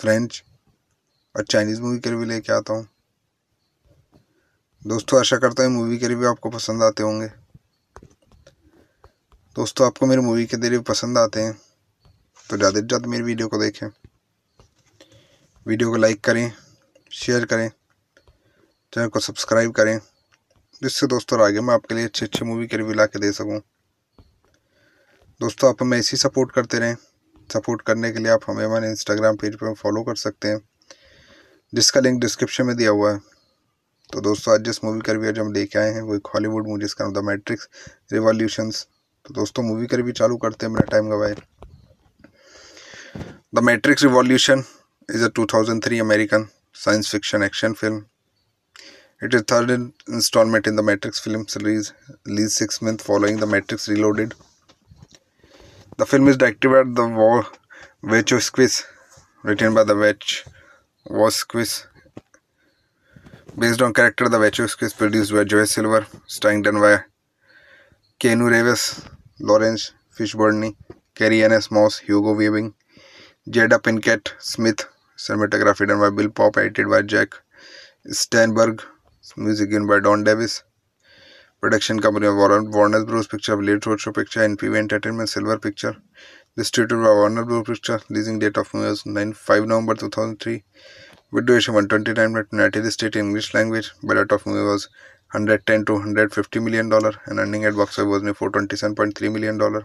फ्रेंच और चाइनीज़ मूवी के रिव्यू लेके आता हूँ दोस्तों आशा करता हूँ मूवी के रिव्यू आपको पसंद आते होंगे दोस्तों आपको मेरी मूवी के रिव्यू पसंद आते हैं तो ज़्यादा से ज़्यादा मेरी वीडियो को देखें वीडियो को लाइक करें शेयर करें चैनल को सब्सक्राइब करें जिससे दोस्तों आगे मैं आपके लिए अच्छी अच्छी मूवी के रिव्यू ला के दे सकूँ दोस्तों आप हमें ही सपोर्ट करते रहें सपोर्ट करने के लिए आप हमें हमारे इंस्टाग्राम पेज पर फॉलो कर सकते हैं जिसका लिंक डिस्क्रिप्शन में दिया हुआ है तो दोस्तों आज जिस मूवी का रिव्यू जो हम लेके आए हैं वो एक हॉलीवुड मूवी जिसका नाम द मैट्रिक्स रिवॉल्यूशंस तो दोस्तों मूवी का रिव्यू चालू करते हैं मेरा टाइम गवाए The Matrix Revolution is a 2003 American science fiction action film. It is third installment in the Matrix film series, released six months following The Matrix Reloaded. The film is directed by the Wachowskis, written by the Wach Wachowskis, based on character the Wachowskis, produced by Joy Silver, starring done by Keanu Reeves, Lawrence Fishburne, Carrie Anne Moss, Hugo Weaving, Jada Pinkett Smith, cinematography done by Bill Pop, edited by Jack Steinberg, music given by Don Davis. Production company of Warner, Warner Bros. Picture, Late Roadshow Picture, NPV Entertainment, Silver Picture. Distributed by Warner Bros. Picture, releasing date of movie was 9 5 November 2003. With duration 129 minutes, United States English language. Budget of movie was 110 to 150 million dollar, and earning at box office was 427.3 million dollar.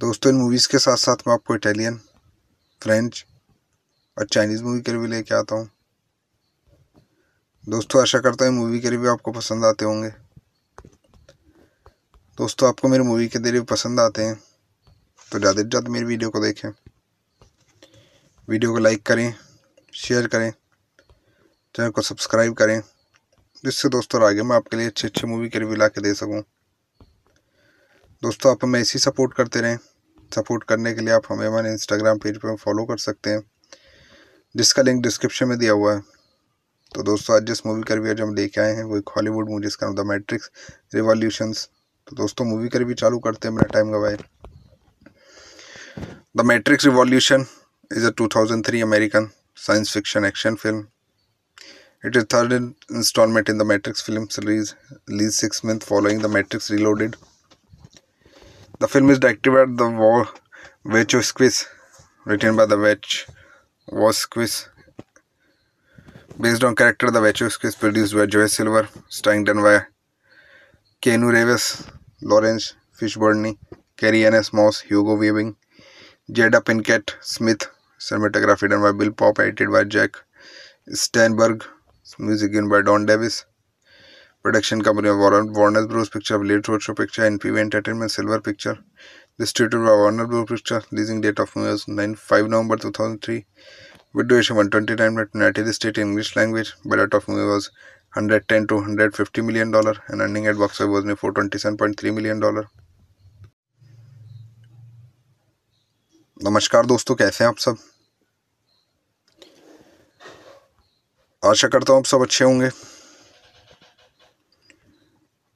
दोस्तों इन movies के साथ साथ मैं आपको Italian French और Chinese movie के review लेके आता हूँ दोस्तों आशा करता हूँ मूवी के रिव्यू आपको पसंद आते होंगे दोस्तों आपको मेरे मूवी के रिव्यू पसंद आते हैं तो ज़्यादा से ज़्यादा मेरी वीडियो को देखें वीडियो को लाइक करें शेयर करें चैनल को सब्सक्राइब करें जिससे दोस्तों आगे मैं आपके लिए अच्छे अच्छे मूवी के रिव्यू ला के दे सकूँ दोस्तों आप हमें ऐसी सपोर्ट करते रहें सपोर्ट करने के लिए आप हमें हमारे इंस्टाग्राम पेज पर फॉलो कर सकते हैं जिसका लिंक डिस्क्रिप्शन में दिया हुआ है तो दोस्तों आज जिस मूवी का रिव्यू जो हम लेके आए हैं वो एक हॉलीवुड मूवी जिसका नाम द मैट्रिक्स रिवॉल्यूशंस तो दोस्तों मूवी का रिव्यू चालू करते हैं मेरा टाइम गवाए the Matrix revolution is a 2003 American science fiction action film it is third installment in the Matrix film release released six month following the Matrix reloaded The film is directed by the War Vechoskis, written by the Vech Voskis. Based on character The Vechoskis, produced by Joyce Silver, starring done by Keanu Reeves, Lawrence Fishburne, Carrie Annes Moss, Hugo Weaving, Jada Pinkett Smith, cinematography done by Bill Pop, edited by Jack Steinberg, music given by Don Davis. Production company Warner Bros picture late road show picture V entertainment silver picture distribute by Warner Bros picture leasing date of news nine five November two thousand three विड्रेशन one twenty nine minute United State English language budget of movie was hundred ten to hundred fifty million dollar and earning at box office में four twenty seven point three million dollar नमस्कार दोस्तों कैसे हैं आप सब आशा करता हूँ आप सब अच्छे होंगे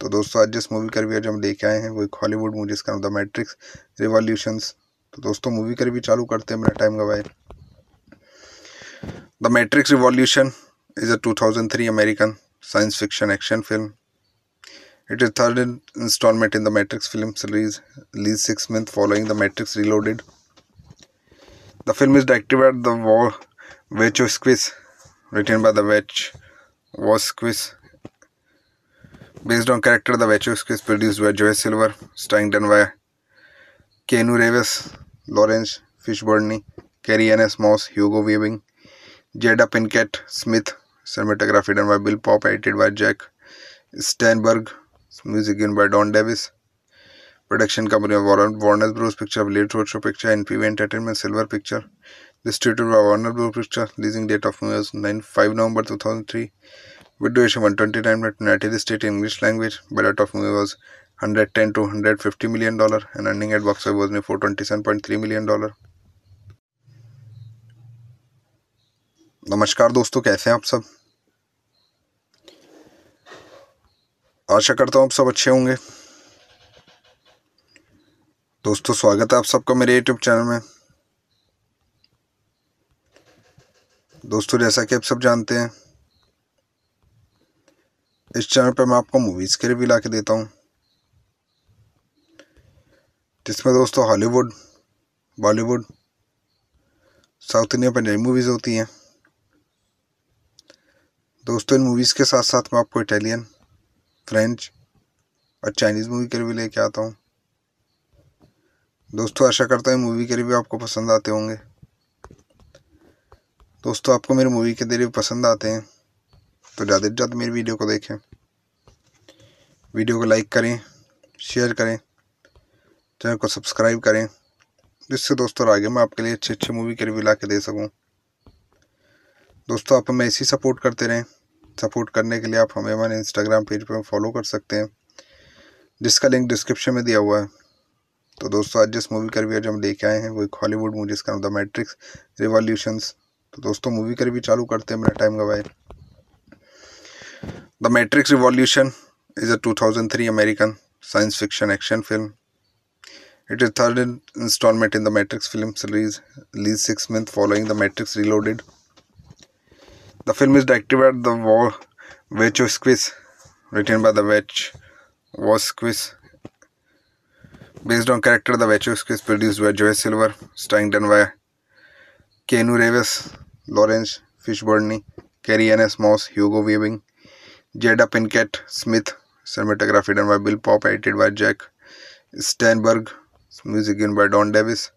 तो दोस्तों आज जिस मूवी का रिव्यू आज हम लेके आए हैं वो एक हॉलीवुड मूवी जिसका नाम द मैट्रिक्स रिवॉल्यूशंस तो दोस्तों मूवी का रिव्यू चालू करते हैं मेरा टाइम गवाए the Matrix revolution is a 2003 American science fiction action film it is third installment in the Matrix film release lease six month following the Matrix reloaded the film is directive at the Wachowskis return by the Wachowskis Based on character, the Wachowski is produced by Joyce Silver, starring done by Keanu Reeves, Lawrence Fishburne, Carrie Annes Moss, Hugo Weaving, Jada Pinkett Smith, cinematography done by Bill Pop, edited by Jack Steinberg, music given by Don Davis. Production company of Warner, Warner Bros. Picture, Late Roadshow Picture, NPV Entertainment, Silver Picture. Distributed by Warner Bros. Picture. Leasing date of movie was 9 5 November 2003. with duration 129 minutes United States English language. Budget of movie was 110 to 150 million dollar and earning at box office was 427.3 million dollar. नमस्कार दोस्तों कैसे हैं आप सब आशा करता हूं आप सब अच्छे होंगे दोस्तों स्वागत है आप सबका मेरे YouTube चैनल में दोस्तों जैसा कि आप सब जानते हैं इस चैनल पर मैं आपको मूवीज़ के रिव्यू ला के देता हूँ जिसमें दोस्तों Hollywood Bollywood south India Punjabi movies होती हैं दोस्तों इन मूवीज़ के साथ साथ मैं आपको इटालियन फ्रेंच और चाइनीज़ मूवी के रिव्यू लेके आता हूँ दोस्तों आशा करता हूँ मूवी के रिव्यू आपको पसंद आते होंगे दोस्तों आपको मेरी मूवी के रिव्यू पसंद आते हैं तो ज़्यादा से ज़्यादा मेरी वीडियो को देखें वीडियो को लाइक करें शेयर करें चैनल को सब्सक्राइब करें जिससे दोस्तों आगे मैं आपके लिए अच्छी अच्छी मूवी के रिव्यू ला के दे सकूँ दोस्तों आप हमें ऐसी सपोर्ट करते रहें सपोर्ट करने के लिए आप हमें हमारे इंस्टाग्राम पेज पर फॉलो कर सकते हैं जिसका लिंक डिस्क्रिप्शन में दिया हुआ है तो दोस्तों आज जिस मूवी का रिव्यू जो हम लेके आए हैं वो एक हॉलीवुड मूवी जिसका नाम द मैट्रिक्स रिवॉल्यूशंस तो दोस्तों मूवी का रिव्यू चालू करते हैं मेरा टाइम गवाए The Matrix Revolution is a 2003 American science fiction action film. It is third installment in the Matrix film series, released six months following The Matrix Reloaded. The film is directed by the Wachowskis, written by the Wachowskis, based on character the Wachowskis, produced by Joy Silver, starring done by Keanu Reeves, Lawrence Fishburne, Carrie Anne Moss, Hugo Weaving, Jada Pinkett Smith, cinematography done by Bill Pop, edited by Jack Steinberg, music given by Don Davis.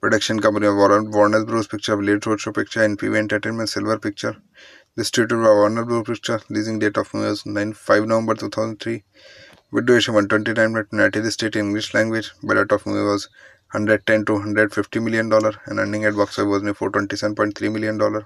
Production company of Warner, Warner Bros. Picture, Late Roadshow Picture, NPV Entertainment, Silver Picture. Distributed by Warner Bros. Picture, releasing date of news 9 5 November 2003. With duration 129 minutes, United States English language. Budget of movie was 110 to 150 million dollar, and earning at box office was 427.3 million dollar.